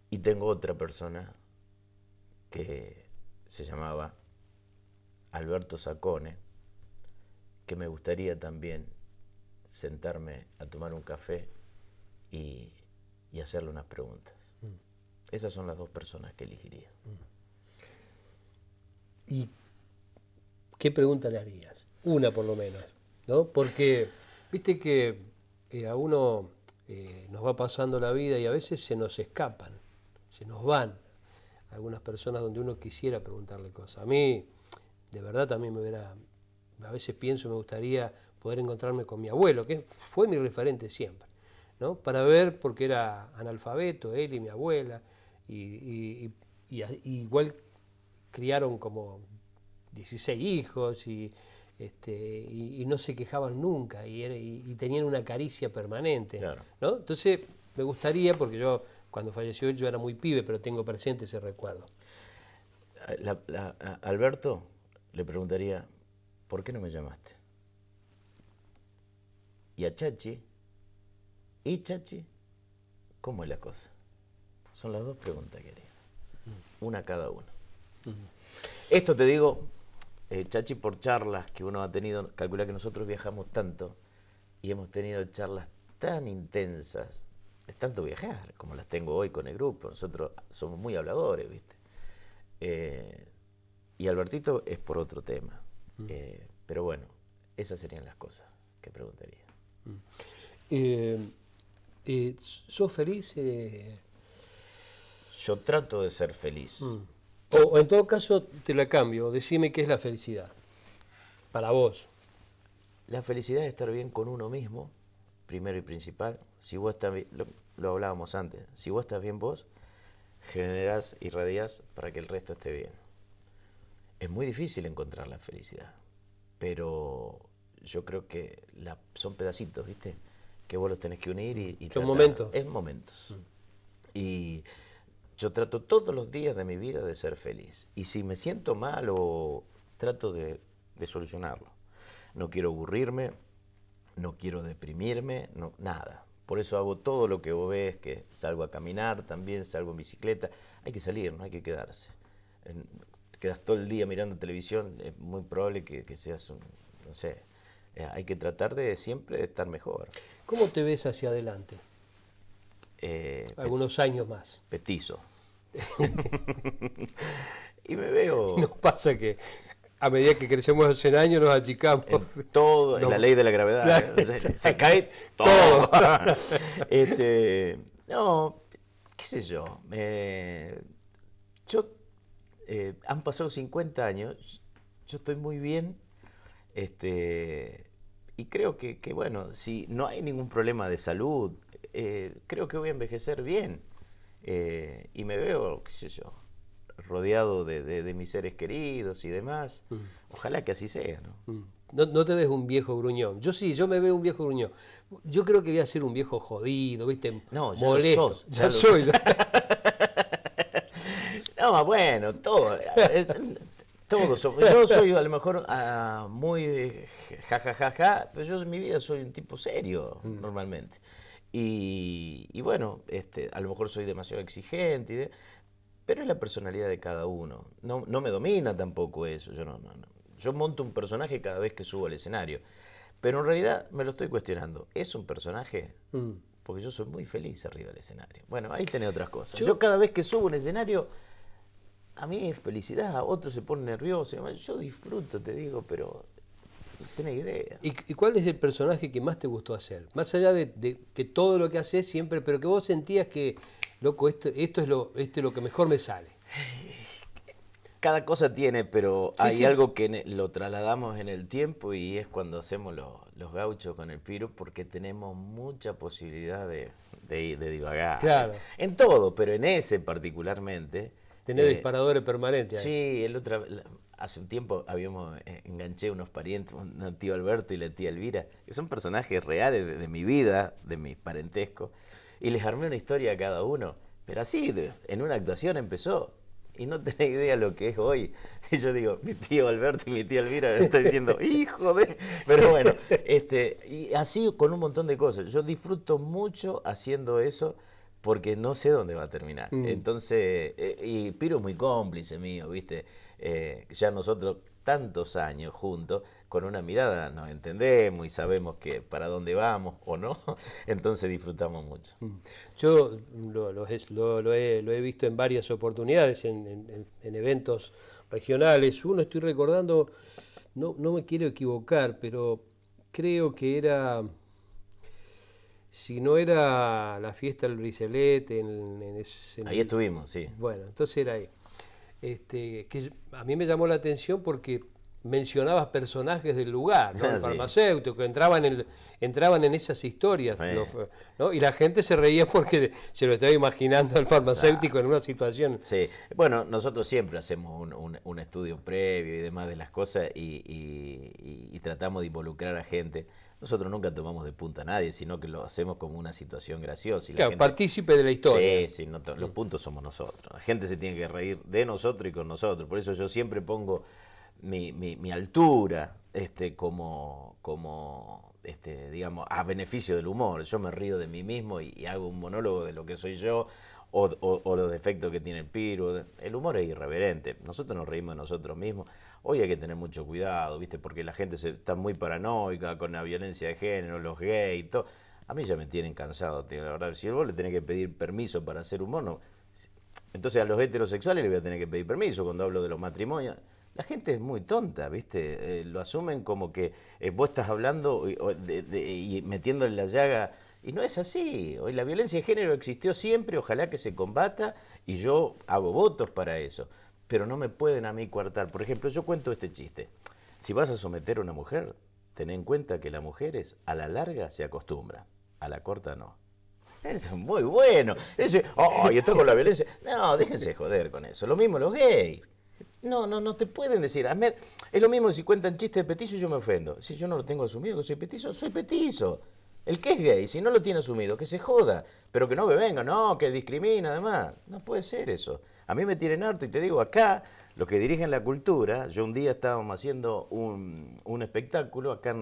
Y tengo otra persona que se llamaba Alberto Sacone, que me gustaría también sentarme a tomar un café y, hacerle unas preguntas. Mm. Esas son las dos personas que elegiría. Mm. ¿Y qué pregunta le harías? Una por lo menos, ¿no? Porque, viste que eh, a uno eh, nos va pasando la vida y a veces se nos escapan, se nos van algunas personas donde uno quisiera preguntarle cosas. A mí, de verdad, también me hubiera, a veces pienso, me gustaría poder encontrarme con mi abuelo, que fue mi referente siempre, ¿no? Para ver, porque era analfabeto, él y mi abuela, y, igual criaron como 16 hijos y, este, y, no se quejaban nunca y, tenían una caricia permanente, ¿no? Entonces, me gustaría, porque yo cuando falleció él yo era muy pibe, pero tengo presente ese recuerdo. Alberto le preguntaría, ¿por qué no me llamaste? Y a Chachi, ¿y Chachi? ¿Cómo es la cosa? Son las dos preguntas que haría. Mm. Una cada uno. Mm. Esto te digo, eh, Chachi, por charlas que uno ha tenido, calcula que nosotros viajamos tanto y hemos tenido charlas tan intensas es tanto viajar, como las tengo hoy con el grupo. Nosotros somos muy habladores, ¿viste? Eh, y Albertito es por otro tema. Mm. Eh, pero bueno, esas serían las cosas que preguntaría. Mm. Eh, ¿Sos feliz? Yo trato de ser feliz. Mm. o, en todo caso, te la cambio. Decime qué es la felicidad. Para vos. La felicidad es estar bien con uno mismo, primero y principal si vos estás bien, lo, hablábamos antes, si vos estás bien vos, generás y para que el resto esté bien. Es muy difícil encontrar la felicidad, pero yo creo que son pedacitos, ¿viste? Que vos los tenés que unir y... y son momentos. Es momentos. Mm. Y yo trato todos los días de mi vida de ser feliz. Y si me siento mal o trato de, de solucionarlo. No quiero aburrirme, no quiero deprimirme, no, nada. Por eso hago todo lo que vos ves, que salgo a caminar también, salgo en bicicleta. Hay que salir, no hay que quedarse. En, quedas todo el día mirando televisión, es muy probable que, seas un, no sé, eh, hay que tratar de siempre estar mejor. ¿Cómo te ves hacia adelante? Eh, Algunos años más. Petizo. y me veo... Nos pasa que a medida que crecemos en años nos achicamos. todo, es la ley de la gravedad. ¿eh? se, cae todo. este, no, qué sé yo. Eh, yo, eh, han pasado 50 años, yo estoy muy bien. Este, y creo que bueno, si no hay ningún problema de salud, creo que voy a envejecer bien. y me veo, qué sé yo, rodeado de, mis seres queridos y demás. Mm. Ojalá que así sea, mm. ¿no? te ves un viejo gruñón. Yo sí, yo me veo un viejo gruñón. Yo creo que voy a ser un viejo jodido, ¿viste? No, ya ya, soy. no, bueno, todo. Todos Yo soy a lo mejor ah, muy jajajaja, eh, pero yo en mi vida soy un tipo serio mm. normalmente. Y, bueno, este, a lo mejor soy demasiado exigente, y pero es la personalidad de cada uno. No, no me domina tampoco eso. Yo, no, no, yo monto un personaje cada vez que subo al escenario. Pero en realidad me lo estoy cuestionando. ¿Es un personaje? Mm. Porque yo soy muy feliz arriba del escenario. Bueno, ahí tenés otras cosas. Yo, cada vez que subo un escenario, a mí es felicidad, a otros se pone nervioso. Yo disfruto, te digo, pero tenés idea. ¿Y, cuál es el personaje que más te gustó hacer? Más allá de, que todo lo que haces siempre, pero que vos sentías que loco, esto, es lo, esto lo que mejor me sale. Cada cosa tiene, pero hay algo que lo trasladamos en el tiempo y es cuando hacemos los gauchos con el piro porque tenemos mucha posibilidad de, de, divagar. Claro. En todo, pero en ese particularmente. Tener eh, disparadores permanentes. Sí, el otro, hace un tiempo habíamos eh, enganché unos parientes, un tío Alberto y la tía Elvira, que son personajes reales de, de mi vida, de mi parentesco y les armé una historia a cada uno. Pero así, en una actuación empezó. Y no tenés idea lo que es hoy. Y yo digo, mi tío Alberto y mi tía Elvira estoy están diciendo, hijo de... Pero bueno, este, y así con un montón de cosas. Yo disfruto mucho haciendo eso porque no sé dónde va a terminar. Mm. Entonces, eh, y Piro es muy cómplice mío, ¿viste? Eh, ya nosotros tantos años juntos, con una mirada nos entendemos y sabemos que para dónde vamos o no, entonces disfrutamos mucho. Mm. Yo lo, he, visto en varias oportunidades, en, eventos regionales. Uno estoy recordando, no, me quiero equivocar, pero creo que era si no era la fiesta del Bricelet, en, ese, ahí estuvimos, sí. Bueno, entonces era ahí. Este, que a mí me llamó la atención porque mencionabas personajes del lugar, El farmacéutico, entraban en, entraban en esas historias, Y la gente se reía porque se lo estaba imaginando al farmacéutico en una situación. Sí, bueno, nosotros siempre hacemos un, estudio previo y demás de las cosas y, tratamos de involucrar a gente. Nosotros nunca tomamos de punta a nadie, sino que lo hacemos como una situación graciosa. claro, partícipe de la historia. Sí, sí, los mm. puntos somos nosotros. La gente se tiene que reír de nosotros y con nosotros. Por eso yo siempre pongo mi, altura este, como, como este, digamos, a beneficio del humor. Yo me río de mí mismo y, hago un monólogo de lo que soy yo o, los defectos que tiene el piro. El humor es irreverente. Nosotros nos reímos de nosotros mismos. Hoy hay que tener mucho cuidado, ¿viste? Porque la gente está muy paranoica con la violencia de género, los gays, todo. A mí ya me tienen cansado, tío, la verdad. Si vos le tenés que pedir permiso para hacer humor, Entonces a los heterosexuales le voy a tener que pedir permiso cuando hablo de los matrimonios. La gente es muy tonta, ¿viste? Eh, lo asumen como que eh, vos estás hablando y, metiendo en metiéndole la llaga. Y no es así. Hoy la violencia de género existió siempre, ojalá que se combata y yo hago votos para eso. Pero no me pueden a mí coartar. Por ejemplo, yo cuento este chiste. Si vas a someter a una mujer, ten en cuenta que mujer es a la larga se acostumbra, a la corta no. Eso es muy bueno. oh, y esto con la violencia. No, déjense joder con eso. Lo mismo los gays. No, no, no te pueden decir. es lo mismo si cuentan chistes de petizo y yo me ofendo. Si yo no lo tengo asumido que soy petizo, soy petizo. El que es gay, si no lo tiene asumido, que se joda. Pero que no me venga, no, que discrimina, además. No puede ser eso. A mí me tiren harto y te digo, acá, los que dirigen la cultura, yo un día estábamos haciendo un, espectáculo acá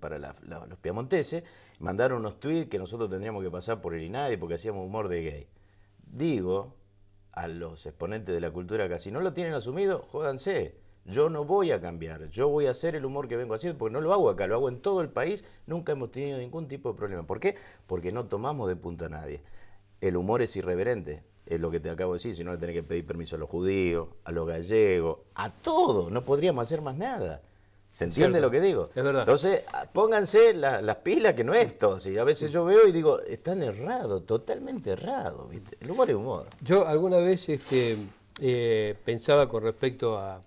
para los piamonteses, mandaron unos tweets que nosotros tendríamos que pasar por el INADI porque hacíamos humor de gay. Digo, a los exponentes de la cultura acá. Si no lo tienen asumido, jódanse. Yo no voy a cambiar, yo voy a hacer el humor que vengo haciendo, porque no lo hago acá, lo hago en todo el país, nunca hemos tenido ningún tipo de problema. ¿Por qué? Porque no tomamos de punta a nadie. El humor es irreverente, es lo que te acabo de decir, si no le tenés que pedir permiso a los judíos, a los gallegos, a todos, no podríamos hacer más nada. ¿Se entiende lo que digo? Es verdad. Entonces, ah, pónganse las pilas que no es todo a veces yo veo y digo, están errados, totalmente errados. El humor es humor. Yo alguna vez este, eh, pensaba con respecto a,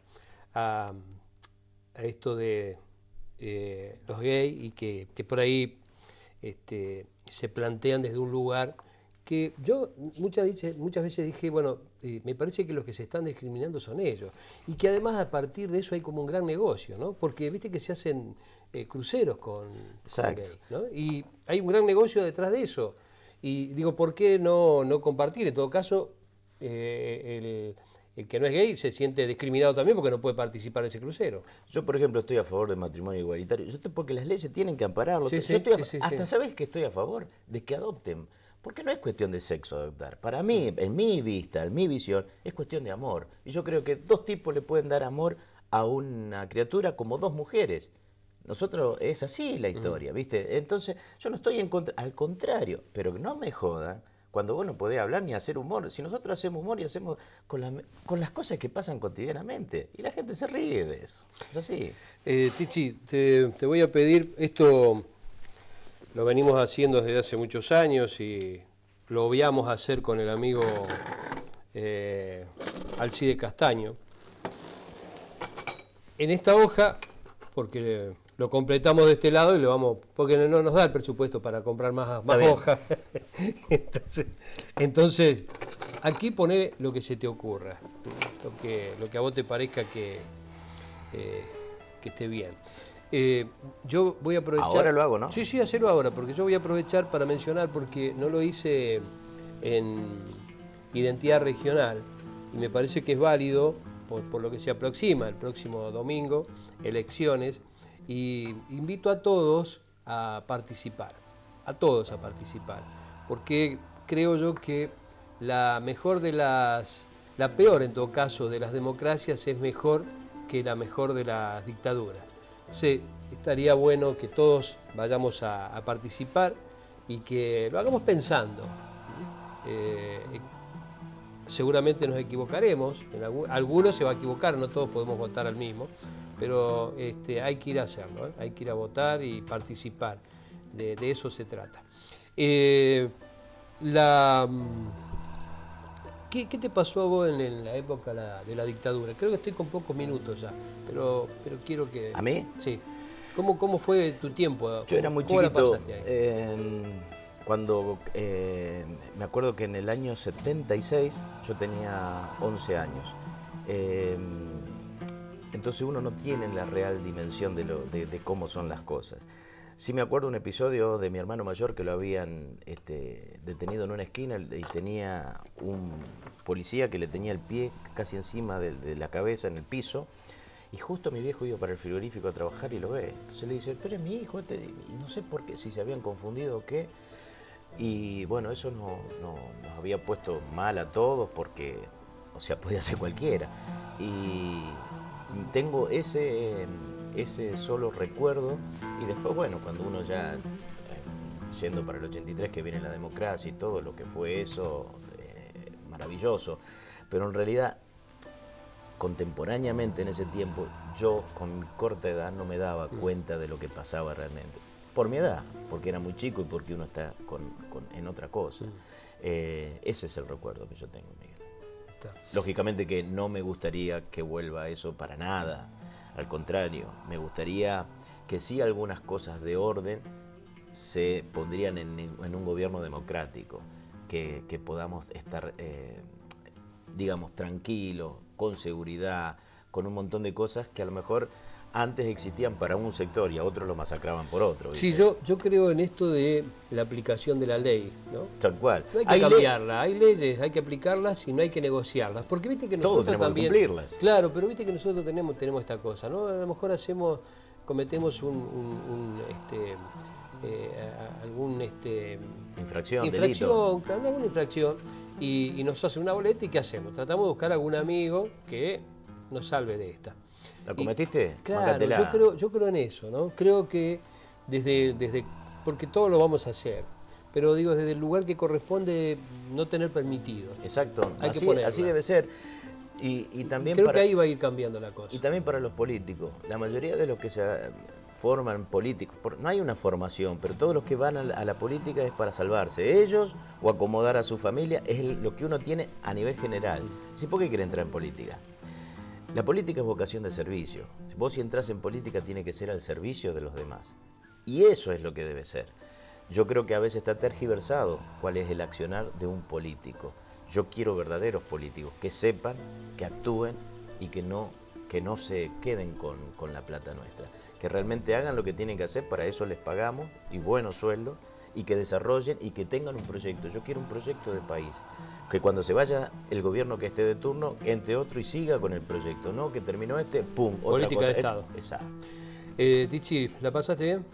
a, esto de eh, los gays y que, por ahí este, se plantean desde un lugar que yo muchas veces, muchas veces dije, bueno, eh, me parece que los que se están discriminando son ellos, y que además a partir de eso hay como un gran negocio, ¿no? Porque viste que se hacen eh, cruceros con, gays, ¿no? Y hay un gran negocio detrás de eso. Y digo, ¿por qué no, no compartir? En todo caso, eh, el que no es gay se siente discriminado también porque no puede participar en ese crucero. Yo, por ejemplo, estoy a favor del matrimonio igualitario. Yo porque las leyes tienen que ampararlo. yo estoy hasta sabes que estoy a favor de que adopten. Porque no es cuestión de sexo adoptar. Para mí, en mi vista, en mi visión, es cuestión de amor. Y yo creo que dos tipos le pueden dar amor a una criatura como dos mujeres. Nosotros es así la historia, ¿viste? Entonces, yo no estoy en contra, al contrario, pero no me jodan cuando vos no podés hablar ni hacer humor. Si nosotros hacemos humor y hacemos con, con las cosas que pasan cotidianamente, y la gente se ríe de eso. Es así. Eh, Tichi, te voy a pedir esto lo venimos haciendo desde hace muchos años y lo obviamos a hacer con el amigo eh, Alcide Castaño. En esta hoja, porque lo completamos de este lado y lo vamos, porque no nos da el presupuesto para comprar más, más hojas. entonces, aquí pone lo que se te ocurra, lo que, lo que a vos te parezca que, eh, que esté bien. Eh, yo voy a aprovechar. Ahora ¿no? Sí, sí, hacerlo ahora, porque yo voy a aprovechar para mencionar, porque no lo hice en identidad regional, y me parece que es válido, por lo que se aproxima el próximo domingo, elecciones, y invito a todos a participar, a todos a participar, porque creo yo que la mejor de las, la peor en todo caso de las democracias es mejor que la mejor de las dictaduras. Sí, estaría bueno que todos vayamos a, participar y que lo hagamos pensando. Eh, eh, seguramente nos equivocaremos, algunos se va a equivocar, no todos podemos votar al mismo, pero este, hay que ir a hacerlo, ¿eh? hay que ir a votar y participar, de, eso se trata. la mm, ¿Qué, te pasó a vos en, la época de la dictadura? Creo que estoy con pocos minutos ya, pero, pero quiero que... ¿A mí? Sí. ¿Cómo, fue tu tiempo? Yo era muy ¿Cómo chiquito. cuando eh, me acuerdo que en el año 76 yo tenía 11 años. Em, entonces uno no tiene la real dimensión de, de cómo son las cosas. Sí me acuerdo un episodio de mi hermano mayor que lo habían este, detenido en una esquina y tenía un policía que le tenía el pie casi encima de, la cabeza en el piso. Y justo mi viejo iba para el frigorífico a trabajar y lo ve. Entonces le dice, pero es mi hijo, este", no sé por qué, si se habían confundido o qué. Y bueno, eso nos había puesto mal a todos porque, o sea, podía ser cualquiera. Y tengo ese ese solo recuerdo y después, bueno, cuando uno ya, eh, yendo para el 83, que viene la democracia y todo lo que fue eso, eh, maravilloso, pero en realidad, contemporáneamente en ese tiempo, yo con mi corta edad no me daba mm. cuenta de lo que pasaba realmente. Por mi edad, porque era muy chico y porque uno está con, en otra cosa. Mm. Eh, ese es el recuerdo que yo tengo, Miguel. Lógicamente que no me gustaría que vuelva eso para nada. Al contrario, me gustaría que sí algunas cosas de orden se pondrían en, un gobierno democrático, que, podamos estar, eh, digamos, tranquilos, con seguridad, con un montón de cosas que a lo mejor antes existían para un sector y a otros lo masacraban por otro. Sí, yo, yo creo en esto de la aplicación de la ley, ¿no? Tal cual. hay que cambiarla, hay leyes, hay que aplicarlas y no hay que negociarlas. Porque viste que nosotros Todos también. Que cumplirlas. Claro, pero viste que nosotros tenemos, tenemos esta cosa, ¿no? A lo mejor hacemos, cometemos un, un, un este, eh, algún este infracción, infracción claro, alguna infracción y, nos hace una boleta y qué hacemos, tratamos de buscar algún amigo que nos salve de esta. ¿La cometiste? claro, yo creo, yo creo en eso, ¿no? Creo que desde, desde, porque todo lo vamos a hacer, pero digo, desde el lugar que corresponde no tener permitido. Exacto, así, así debe ser. Y, también creo que ahí va a ir cambiando la cosa. Y también para los políticos. La mayoría de los que se eh, forman políticos, no hay una formación, pero todos los que van a la, política es para salvarse ellos o acomodar a su familia, es lo que uno tiene a nivel general. Mm. ¿Sí, ¿Por qué quiere entrar en política? La política es vocación de servicio. Vos si entras en política tiene que ser al servicio de los demás. Y eso es lo que debe ser. Yo creo que a veces está tergiversado cuál es el accionar de un político. Yo quiero verdaderos políticos que sepan, que actúen y que no, que no se queden con, con la plata nuestra. Que realmente hagan lo que tienen que hacer, para eso les pagamos y buenos sueldos, y que desarrollen y que tengan un proyecto. Yo quiero un proyecto de país que cuando se vaya el gobierno que esté de turno, entre otro y siga con el proyecto, ¿no? Que terminó este, ¡pum! Política de Estado. Exacto. Eh, Tichi, ¿la pasaste bien?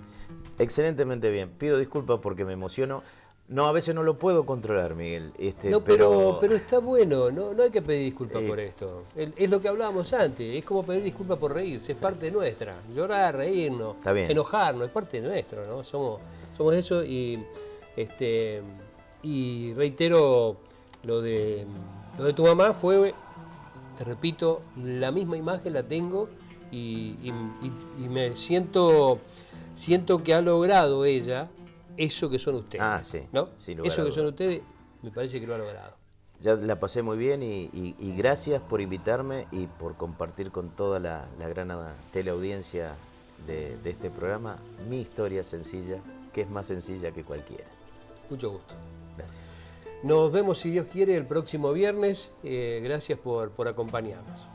Excelentemente bien. Pido disculpas porque me emociono. No, a veces no lo puedo controlar, Miguel. Este, no, pero, pero, está bueno, no, no hay que pedir disculpas eh. por esto. Es lo que hablábamos antes, es como pedir disculpas por reírse, es parte nuestra. Llorar, reírnos, enojarnos, es parte nuestro, ¿no? Somos, somos eso y, este, y reitero lo de, de tu mamá fue, te repito, la misma imagen la tengo y, me siento, siento que ha logrado ella eso que son ustedes. Ah, sí. ¿no? Eso que son ustedes, me parece que lo ha logrado. Ya la pasé muy bien y, gracias por invitarme y por compartir con toda la, gran teleaudiencia de este programa mi historia sencilla, que es más sencilla que cualquiera. Mucho gusto. Gracias. Nos vemos, si Dios quiere, el próximo viernes. Eh, gracias por, por acompañarnos.